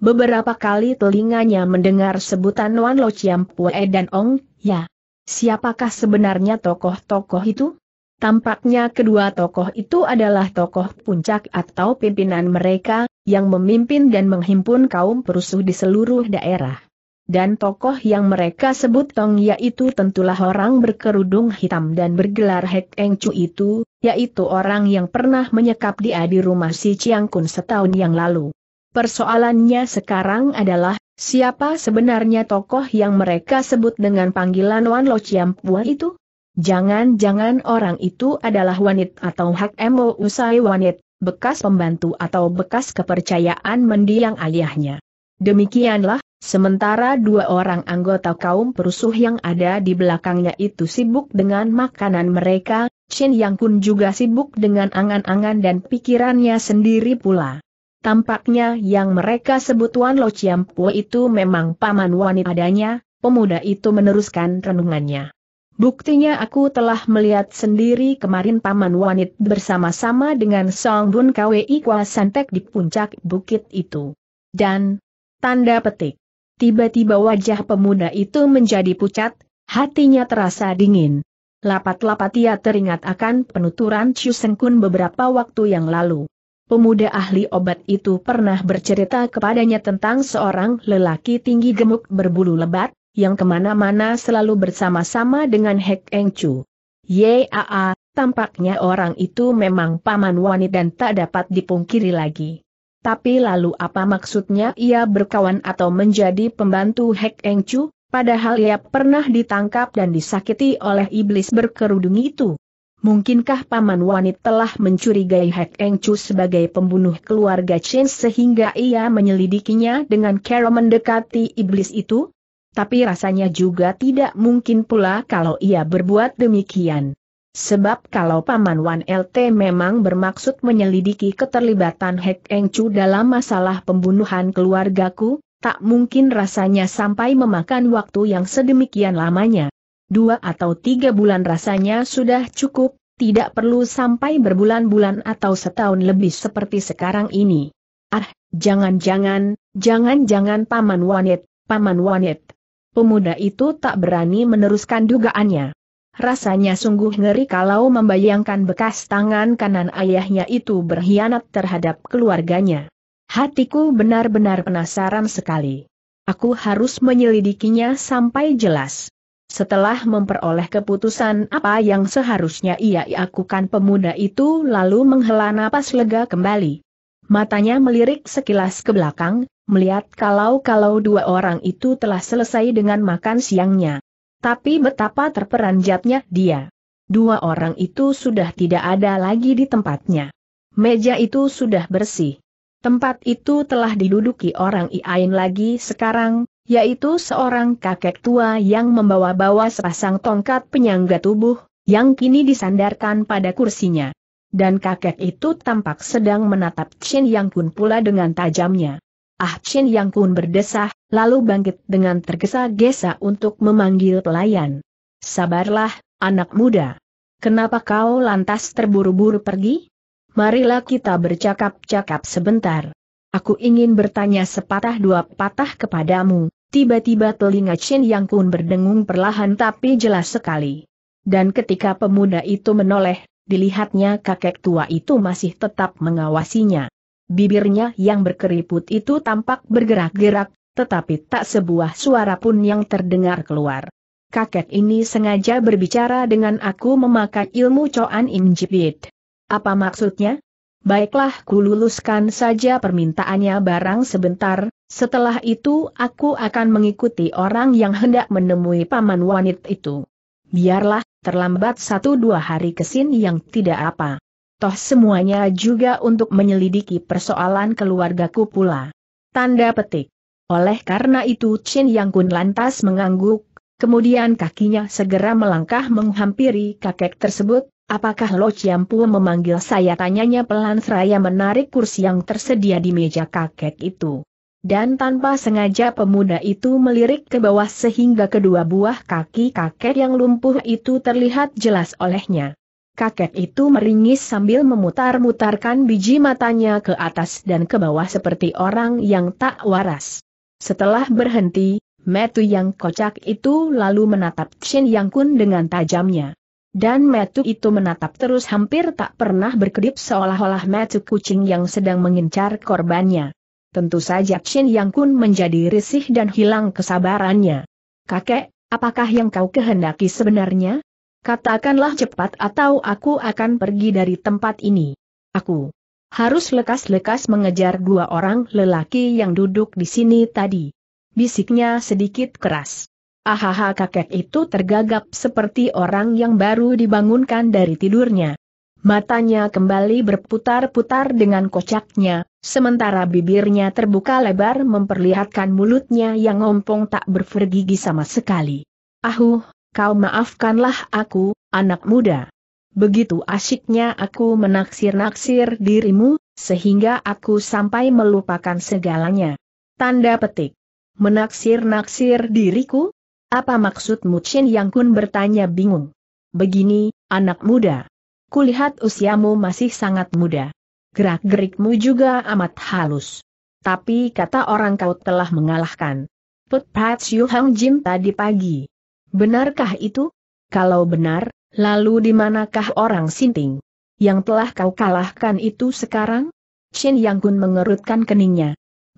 Beberapa kali telinganya mendengar sebutan Wan Lo Chiam Pue dan Ong, ya. Siapakah sebenarnya tokoh-tokoh itu? Tampaknya kedua tokoh itu adalah tokoh puncak atau pimpinan mereka, yang memimpin dan menghimpun kaum perusuh di seluruh daerah. Dan tokoh yang mereka sebut Tong yaitu tentulah orang berkerudung hitam dan bergelar Hek Eng Chu itu, yaitu orang yang pernah menyekap dia di rumah si Chiang Kun setahun yang lalu. Persoalannya sekarang adalah, siapa sebenarnya tokoh yang mereka sebut dengan panggilan Wan Lo Chiam Puan itu? Jangan-jangan orang itu adalah wanit atau hak emo usai wanit, bekas pembantu atau bekas kepercayaan mendiang ayahnya. Demikianlah, sementara dua orang anggota kaum perusuh yang ada di belakangnya itu sibuk dengan makanan mereka, Shin Yang Kun juga sibuk dengan angan-angan dan pikirannya sendiri pula. Tampaknya yang mereka sebut Wan Lo Pue itu memang paman wanita adanya, pemuda itu meneruskan renungannya. Buktinya aku telah melihat sendiri kemarin Paman Wanit bersama-sama dengan Song Bun Kwi Kwa Santek di puncak bukit itu. Dan, tanda petik, tiba-tiba wajah pemuda itu menjadi pucat, hatinya terasa dingin. Lapat-lapat ia teringat akan penuturan Chu Sengkun beberapa waktu yang lalu. Pemuda ahli obat itu pernah bercerita kepadanya tentang seorang lelaki tinggi gemuk berbulu lebat, yang kemana-mana selalu bersama-sama dengan Hek Eng Chu. Yaa, tampaknya orang itu memang paman wanita dan tak dapat dipungkiri lagi. Tapi lalu apa maksudnya ia berkawan atau menjadi pembantu Hek Eng Chu, padahal ia pernah ditangkap dan disakiti oleh iblis berkerudung itu? Mungkinkah Paman Wanit telah mencurigai Hek Eng Chu sebagai pembunuh keluarga Chen sehingga ia menyelidikinya dengan cara mendekati iblis itu? Tapi rasanya juga tidak mungkin pula kalau ia berbuat demikian. Sebab kalau Paman Wan LT memang bermaksud menyelidiki keterlibatan Hek Eng Chu dalam masalah pembunuhan keluargaku, tak mungkin rasanya sampai memakan waktu yang sedemikian lamanya dua atau tiga bulan rasanya sudah cukup, tidak perlu sampai berbulan-bulan atau setahun lebih seperti sekarang ini. Ah, jangan-jangan, jangan-jangan Paman Wanit, Paman Wanit. Pemuda itu tak berani meneruskan dugaannya. Rasanya sungguh ngeri kalau membayangkan bekas tangan kanan ayahnya itu berkhianat terhadap keluarganya. Hatiku benar-benar penasaran sekali. Aku harus menyelidikinya sampai jelas. Setelah memperoleh keputusan apa yang seharusnya ia lakukan pemuda itu lalu menghela napas lega kembali. Matanya melirik sekilas ke belakang, melihat kalau-kalau dua orang itu telah selesai dengan makan siangnya. Tapi betapa terperanjatnya dia. Dua orang itu sudah tidak ada lagi di tempatnya. Meja itu sudah bersih. Tempat itu telah diduduki orang Iain lagi sekarang, yaitu seorang kakek tua yang membawa-bawa sepasang tongkat penyangga tubuh, yang kini disandarkan pada kursinya. Dan kakek itu tampak sedang menatap Chin Yang Kun pula dengan tajamnya. Ah Chin Yang Kun berdesah, lalu bangkit dengan tergesa-gesa untuk memanggil pelayan. Sabarlah, anak muda. Kenapa kau lantas terburu-buru pergi? Marilah kita bercakap-cakap sebentar. Aku ingin bertanya sepatah dua patah kepadamu. Tiba-tiba telinga Chen Yang Kun berdengung perlahan tapi jelas sekali. Dan ketika pemuda itu menoleh, dilihatnya kakek tua itu masih tetap mengawasinya. Bibirnya yang berkeriput itu tampak bergerak-gerak, tetapi tak sebuah suara pun yang terdengar keluar. Kakek ini sengaja berbicara dengan aku memakai ilmu Coan Injibit. Apa maksudnya? baiklah ku luluskan saja permintaannya barang sebentar, setelah itu aku akan mengikuti orang yang hendak menemui paman wanit itu. Biarlah, terlambat satu dua hari kesin yang tidak apa. Toh semuanya juga untuk menyelidiki persoalan keluargaku pula. Tanda petik. Oleh karena itu Chin Yang Kun lantas mengangguk, kemudian kakinya segera melangkah menghampiri kakek tersebut, Apakah Lo Chiampu memanggil saya? Tanyanya pelan seraya menarik kursi yang tersedia di meja kakek itu. Dan tanpa sengaja pemuda itu melirik ke bawah sehingga kedua buah kaki kakek yang lumpuh itu terlihat jelas olehnya. Kakek itu meringis sambil memutar-mutarkan biji matanya ke atas dan ke bawah seperti orang yang tak waras. Setelah berhenti, metu yang kocak itu lalu menatap Shin Yang Kun dengan tajamnya. Dan metu itu menatap terus hampir tak pernah berkedip seolah-olah metu kucing yang sedang mengincar korbannya. Tentu saja Chin Yang Kun menjadi risih dan hilang kesabarannya. Kakek, apakah yang kau kehendaki sebenarnya? Katakanlah cepat atau aku akan pergi dari tempat ini. Aku harus lekas-lekas mengejar dua orang lelaki yang duduk di sini tadi. Bisiknya sedikit keras. Ahaha kakek itu tergagap seperti orang yang baru dibangunkan dari tidurnya. Matanya kembali berputar-putar dengan kocaknya, sementara bibirnya terbuka lebar memperlihatkan mulutnya yang ngompong tak berfergigi sama sekali. Ahuh, kau maafkanlah aku, anak muda. Begitu asyiknya aku menaksir-naksir dirimu, sehingga aku sampai melupakan segalanya. Tanda petik. Menaksir-naksir diriku? Apa maksudmu Chin Yang Kun bertanya bingung. Begini, anak muda. Kulihat usiamu masih sangat muda. Gerak-gerikmu juga amat halus. Tapi kata orang kau telah mengalahkan. Put Pat Hang Jin tadi pagi. Benarkah itu? Kalau benar, lalu di manakah orang sinting? Yang telah kau kalahkan itu sekarang? Chin Yang Kun mengerutkan keningnya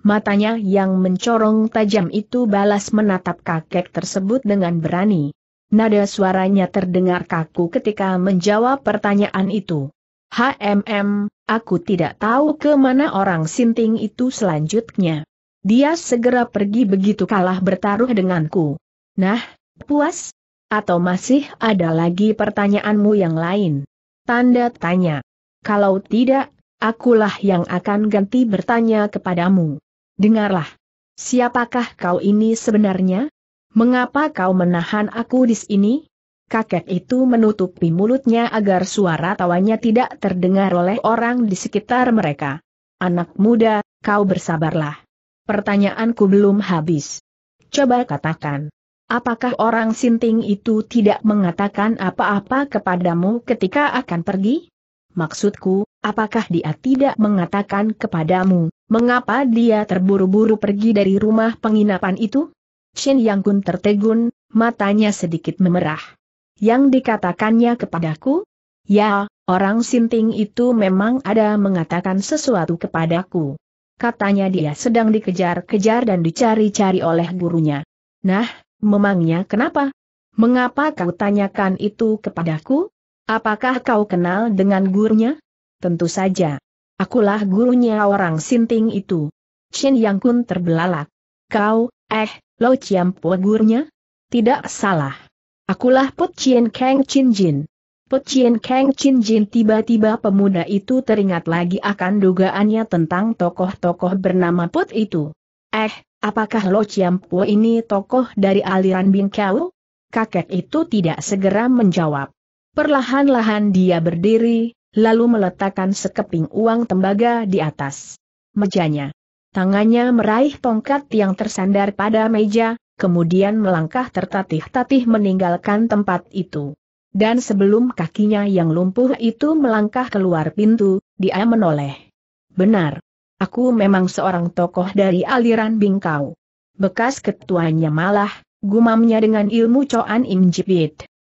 matanya yang mencorong tajam itu balas menatap kakek tersebut dengan berani. Nada suaranya terdengar kaku ketika menjawab pertanyaan itu. HMM, aku tidak tahu ke mana orang sinting itu selanjutnya. Dia segera pergi begitu kalah bertaruh denganku. Nah, puas? Atau masih ada lagi pertanyaanmu yang lain? Tanda tanya. Kalau tidak, akulah yang akan ganti bertanya kepadamu. Dengarlah. Siapakah kau ini sebenarnya? Mengapa kau menahan aku di sini? Kakek itu menutupi mulutnya agar suara tawanya tidak terdengar oleh orang di sekitar mereka. Anak muda, kau bersabarlah. Pertanyaanku belum habis. Coba katakan. Apakah orang sinting itu tidak mengatakan apa-apa kepadamu ketika akan pergi? Maksudku, apakah dia tidak mengatakan kepadamu, Mengapa dia terburu-buru pergi dari rumah penginapan itu? Shin Yang Kun tertegun, matanya sedikit memerah. Yang dikatakannya kepadaku? Ya, orang sinting itu memang ada mengatakan sesuatu kepadaku. Katanya dia sedang dikejar-kejar dan dicari-cari oleh gurunya. Nah, memangnya kenapa? Mengapa kau tanyakan itu kepadaku? Apakah kau kenal dengan gurunya? Tentu saja. Akulah gurunya orang sinting itu. Chen Yang Kun terbelalak. Kau, eh, Lo Chiam Po gurunya? Tidak salah. Akulah Put Chien Kang Chin Jin. Put Chien Kang Chin Jin tiba-tiba pemuda itu teringat lagi akan dugaannya tentang tokoh-tokoh bernama Put itu. Eh, apakah Lo Chiam Po ini tokoh dari aliran Kau? Kakek itu tidak segera menjawab. Perlahan-lahan dia berdiri, lalu meletakkan sekeping uang tembaga di atas mejanya. Tangannya meraih tongkat yang tersandar pada meja, kemudian melangkah tertatih-tatih meninggalkan tempat itu. Dan sebelum kakinya yang lumpuh itu melangkah keluar pintu, dia menoleh. Benar. Aku memang seorang tokoh dari aliran bingkau. Bekas ketuanya malah, gumamnya dengan ilmu Coan Im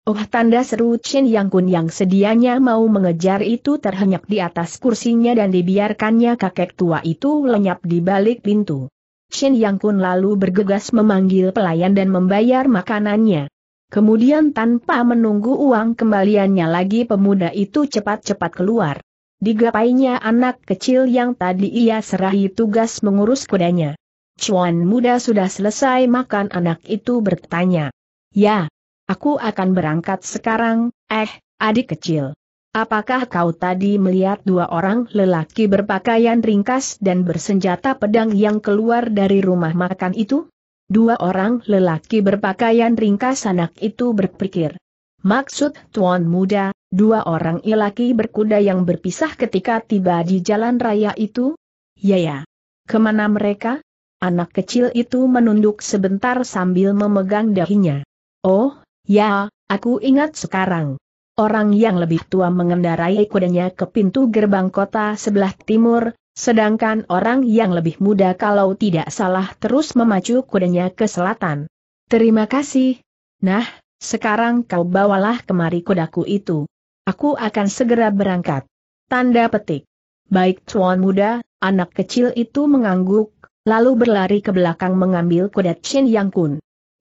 Oh tanda seru Chin Yang Kun yang sedianya mau mengejar itu terhenyak di atas kursinya dan dibiarkannya kakek tua itu lenyap di balik pintu. Chin Yang Kun lalu bergegas memanggil pelayan dan membayar makanannya. Kemudian tanpa menunggu uang kembaliannya lagi pemuda itu cepat-cepat keluar. Digapainya anak kecil yang tadi ia serahi tugas mengurus kudanya. Cuan muda sudah selesai makan anak itu bertanya. Ya, Aku akan berangkat sekarang, eh, adik kecil. Apakah kau tadi melihat dua orang lelaki berpakaian ringkas dan bersenjata pedang yang keluar dari rumah makan itu? Dua orang lelaki berpakaian ringkas anak itu berpikir. Maksud tuan muda, dua orang lelaki berkuda yang berpisah ketika tiba di jalan raya itu? Ya ya. Kemana mereka? Anak kecil itu menunduk sebentar sambil memegang dahinya. Oh, Ya, aku ingat sekarang. Orang yang lebih tua mengendarai kudanya ke pintu gerbang kota sebelah timur, sedangkan orang yang lebih muda kalau tidak salah terus memacu kudanya ke selatan. Terima kasih. Nah, sekarang kau bawalah kemari kudaku itu. Aku akan segera berangkat. Tanda petik. Baik tuan muda, anak kecil itu mengangguk, lalu berlari ke belakang mengambil kuda Chin Yang Kun.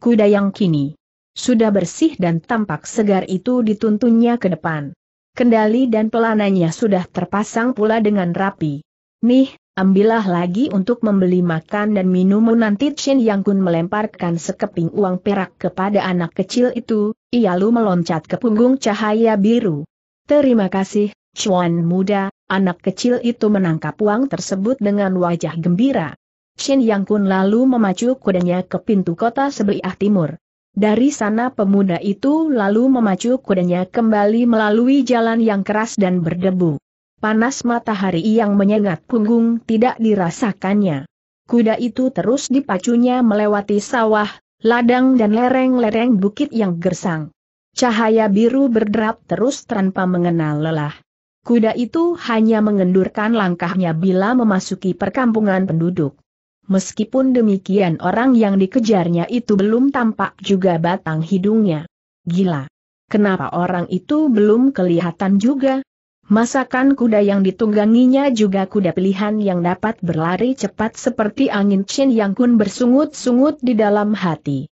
Kuda yang kini sudah bersih dan tampak segar itu dituntunnya ke depan. Kendali dan pelananya sudah terpasang pula dengan rapi. Nih, ambillah lagi untuk membeli makan dan minum nanti Chin Yang Kun melemparkan sekeping uang perak kepada anak kecil itu, ia lu meloncat ke punggung cahaya biru. Terima kasih, Chuan muda, anak kecil itu menangkap uang tersebut dengan wajah gembira. Shin Yang Kun lalu memacu kudanya ke pintu kota sebelah timur. Dari sana pemuda itu lalu memacu kudanya kembali melalui jalan yang keras dan berdebu. Panas matahari yang menyengat punggung tidak dirasakannya. Kuda itu terus dipacunya melewati sawah, ladang dan lereng-lereng bukit yang gersang. Cahaya biru berderap terus tanpa mengenal lelah. Kuda itu hanya mengendurkan langkahnya bila memasuki perkampungan penduduk. Meskipun demikian orang yang dikejarnya itu belum tampak juga batang hidungnya. Gila. Kenapa orang itu belum kelihatan juga? Masakan kuda yang ditungganginya juga kuda pilihan yang dapat berlari cepat seperti angin Chin Yang Kun bersungut-sungut di dalam hati.